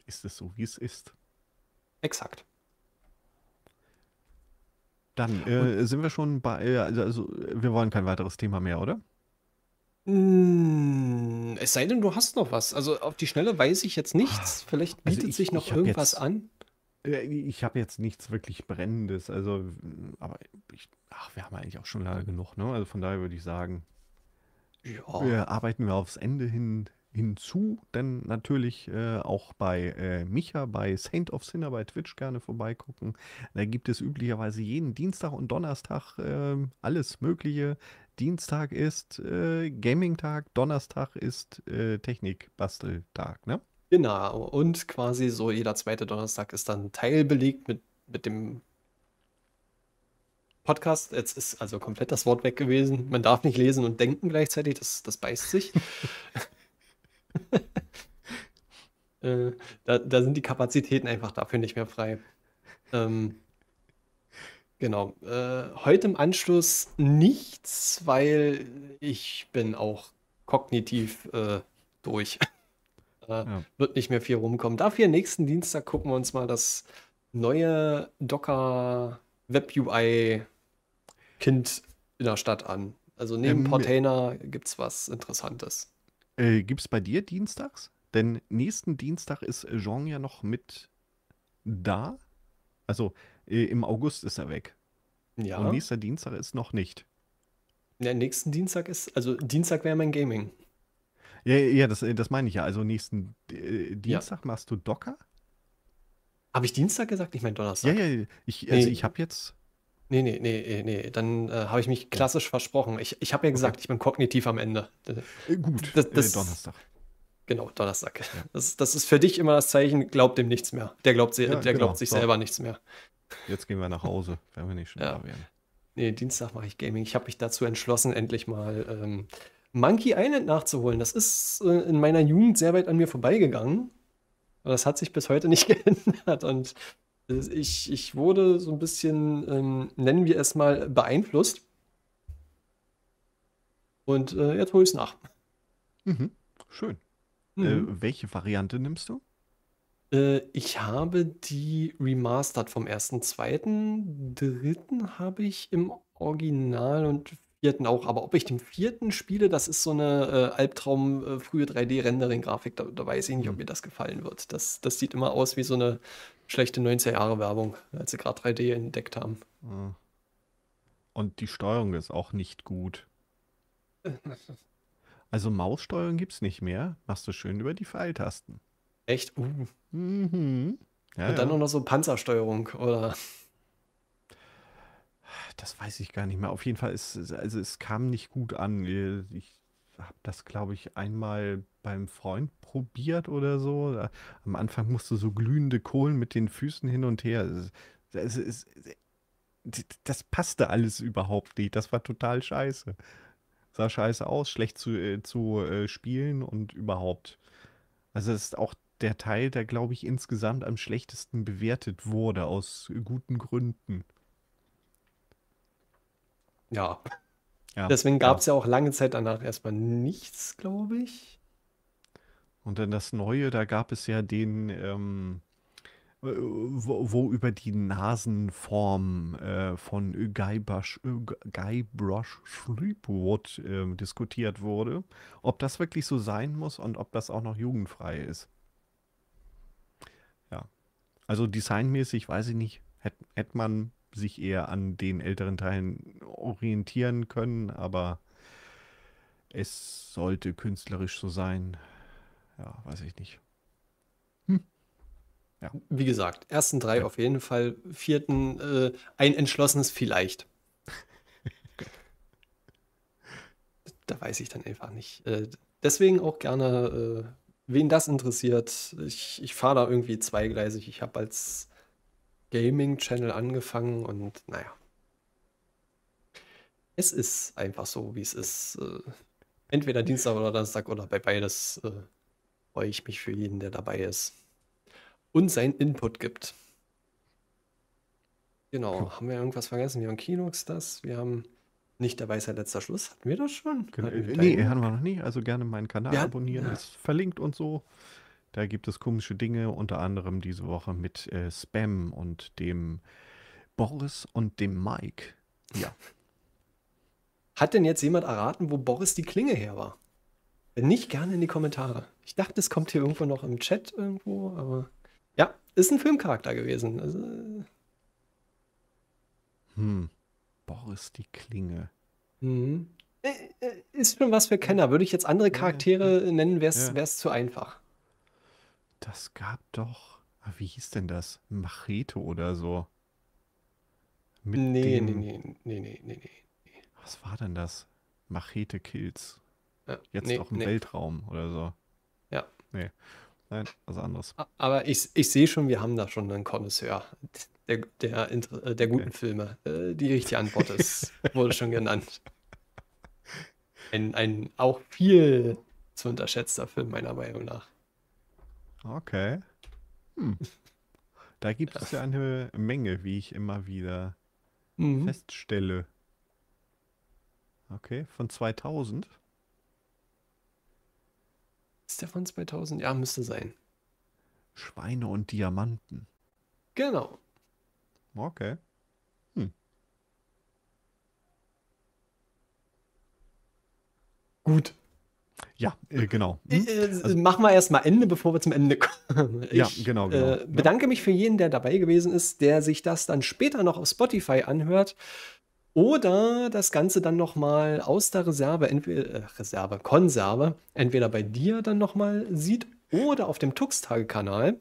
ist es so, wie es ist. Exakt. Dann äh, sind wir schon bei, äh, also, also wir wollen kein weiteres Thema mehr, oder?
Hm,
es sei denn, du hast noch was. Also auf die Schnelle weiß ich jetzt nichts.
Ah, Vielleicht also bietet also ich, sich noch irgendwas jetzt,
an. Äh, ich habe jetzt nichts wirklich Brennendes. Also, aber ich, ach, wir haben eigentlich auch schon lange genug. Ne? Also von daher würde ich sagen, ja. wir äh, arbeiten wir aufs Ende hin hinzu. Dann natürlich äh, auch bei äh, Micha, bei Saint of Sinner bei Twitch gerne vorbeigucken. Da gibt es üblicherweise jeden Dienstag und Donnerstag äh, alles Mögliche. Dienstag ist äh, Gaming-Tag, Donnerstag ist äh, Technik-Basteltag, ne?
Genau, und quasi so jeder zweite Donnerstag ist dann teilbelegt mit, mit dem Podcast. Jetzt ist also komplett das Wort weg gewesen. Man darf nicht lesen und denken gleichzeitig, das, das beißt sich. *laughs* *laughs* äh, da, da, sind die Kapazitäten einfach dafür nicht mehr frei. Ähm, genau. Äh, heute im Anschluss nichts, weil ich bin auch kognitiv äh, durch. *laughs* Äh, ja. Wird nicht mehr viel rumkommen. Dafür nächsten Dienstag gucken wir uns mal das neue Docker Web UI Kind in der Stadt an. Also neben ähm, Portainer gibt es was Interessantes.
Äh, Gibt es bei dir dienstags? Denn nächsten Dienstag ist äh, Jean ja noch mit da. Also äh, im August ist er weg. Ja. Und nächster Dienstag ist noch nicht. Ja, nächsten
Dienstag ist, also Dienstag wäre mein Gaming.
Ja, ja, das, äh, das meine ich ja. Also nächsten äh, Dienstag ja. machst du Docker? Habe ich Dienstag gesagt? Ich meine Donnerstag. Ja, ja, ich, also nee. ich habe jetzt Nee, nee, nee, äh, nee,
dann äh, habe ich mich klassisch versprochen. Ich, ich habe ja gesagt, okay. ich bin kognitiv am Ende. Äh, gut, das, äh, das, äh, Donnerstag. Genau, Donnerstag. Ja. Das, das ist für dich immer das Zeichen, glaubt dem nichts mehr. Der glaubt, se ja, der genau, glaubt sich so. selber nichts
mehr. Jetzt gehen wir nach Hause, wenn wir nicht schon ja. da wären. Nee,
Dienstag mache ich Gaming. Ich habe mich dazu entschlossen, endlich mal ähm, Monkey Island nachzuholen. Das ist in meiner Jugend sehr weit an mir vorbeigegangen. Das hat sich bis heute nicht *laughs* geändert und ich, ich wurde so ein bisschen, ähm, nennen wir es mal, beeinflusst. Und äh, jetzt hole ich es nach. Mhm. Schön. Äh, mhm. Äh, welche Variante nimmst du? Äh, ich habe die Remastered vom ersten, zweiten, dritten habe ich im Original und vierten auch. Aber ob ich den vierten spiele, das ist so eine äh, Albtraum äh, frühe 3D-Rendering-Grafik. Da, da, weiß ich nicht, ob mhm. mir das gefallen wird. Das, das sieht immer aus wie so eine schlechte 90er Jahre Werbung, als sie gerade 3D entdeckt haben.
Ah. Und die Steuerung ist auch nicht gut. *laughs* Also Maussteuerung gibt es nicht mehr. Machst du schön über die Pfeiltasten. Echt? Uh. Mhm. Ja, Und dann ja. noch so Panzersteuerung, oder? Das weiß ich gar nicht mehr. Auf jeden Fall ist also es kam nicht gut an. Ich habe das, glaube ich, einmal beim Freund probiert oder so. Da, am Anfang musst du so glühende Kohlen mit den Füßen hin und her. Das, das, das, das passte alles überhaupt nicht. Das war total scheiße. Sah scheiße aus, schlecht zu, äh, zu äh, spielen und überhaupt. Also es ist auch der Teil, der, glaube ich, insgesamt am schlechtesten bewertet wurde, aus guten Gründen. Ja. Ja, Deswegen gab es ja. ja auch lange Zeit danach erstmal nichts,
glaube ich.
Und dann das Neue, da gab es ja den, ähm, äh, wo, wo, über die Nasenform äh, von Guybrush, Guybrush Threepwood äh, ähm, diskutiert wurde, ob das wirklich so sein muss und ob das auch noch jugendfrei ist. Ja. Also designmäßig weiß ich nicht, hätte hätt man sich eher an den älteren Teilen orientieren können, aber es sollte künstlerisch so sein. Ja, weiß ich nicht. Hm. Ja. Wie gesagt,
ersten drei ja. auf jeden Fall, vierten äh, ein entschlossenes vielleicht. *laughs* da weiß ich dann einfach nicht. Äh, deswegen auch gerne, äh, wen das interessiert. Ich, ich fahre da irgendwie zweigleisig. Ich habe als Gaming-Channel angefangen und naja. Es ist einfach so, wie es ist. Äh, entweder Dienstag oder Donnerstag oder bei beides äh, freue ich mich für jeden, der dabei ist und seinen Input gibt. Genau, haben wir irgendwas vergessen? Wir haben Kinox das, wir haben nicht dabei ist letzter Schluss. Hatten wir das schon? Genau. wir nee, hatten
wir noch nie. Also gerne meinen Kanal ja, abonnieren, ja. ist verlinkt und so. Da gibt es komische Dinge, unter anderem diese Woche mit äh, Spam und dem Boris und dem Mike. Ja. *laughs* Hat
denn jetzt jemand erraten, wo Boris die Klinge her war? Wenn nicht, gerne in die Kommentare. Ich dachte, es kommt hier irgendwo noch im Chat irgendwo, aber ja, ist ein Filmcharakter gewesen. Also... Äh. Hm. Boris die Klinge. Mhm. Äh, äh, ist schon was für Kenner. Würde ich jetzt andere Charaktere nennen, wäre es ja. zu einfach.
Das gab doch. Ah, wie hieß denn das? Machete oder so? Mit nee, dem... nee, nee, nee, nee, nee, nee. Was war denn das? Machete Kills. Ja, ah, Jetzt nee, auch im nee. Weltraum oder so. Ja. Nee. Nein, was anderes.
Aber ich, ich sehe schon, wir haben da schon einen Connoisseur der, der, äh, der guten okay. Filme. Äh, die richtige Antwort ist, *laughs* wurde schon genannt. Ein, ein auch viel zu unterschätzter Film, meiner Meinung nach.
Okay. Hm. Da gibt es ja eine Menge, wie ich immer wieder mhm. feststelle. Okay, von 2000.
Ist der von 2000? Ja, müsste sein.
Schweine und Diamanten. Genau. Okay. Hm. Gut. Ja, äh, genau. Äh, hm? Äh, also,
Machen wir erstmal Ende, bevor wir zum Ende kommen. *laughs* Ich, ja, genau. genau. Äh, genau. bedanke ja. mich für jeden, der dabei gewesen ist, der sich das dann später noch auf Spotify anhört. Oder das Ganze dann nochmal aus der Reserve, entweder äh, Reserve, Konserve, entweder bei dir dann nochmal sieht oder auf dem Tuxtage-Kanal.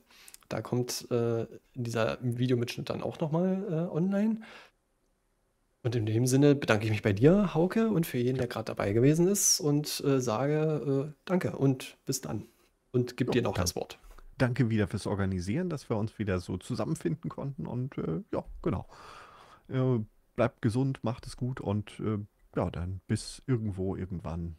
Da kommt äh, dieser Videomitschnitt dann auch nochmal äh, online. Und in dem Sinne bedanke ich mich bei dir, Hauke, und für jeden, der gerade dabei gewesen ist und äh, sage äh, danke
und bis dann. Und gib jo, dir noch das Wort. Danke wieder fürs Organisieren, dass wir uns wieder so zusammenfinden konnten. Und äh, ja, genau. Äh, bleibt gesund, macht es gut und äh, ja, dann bis irgendwo, irgendwann.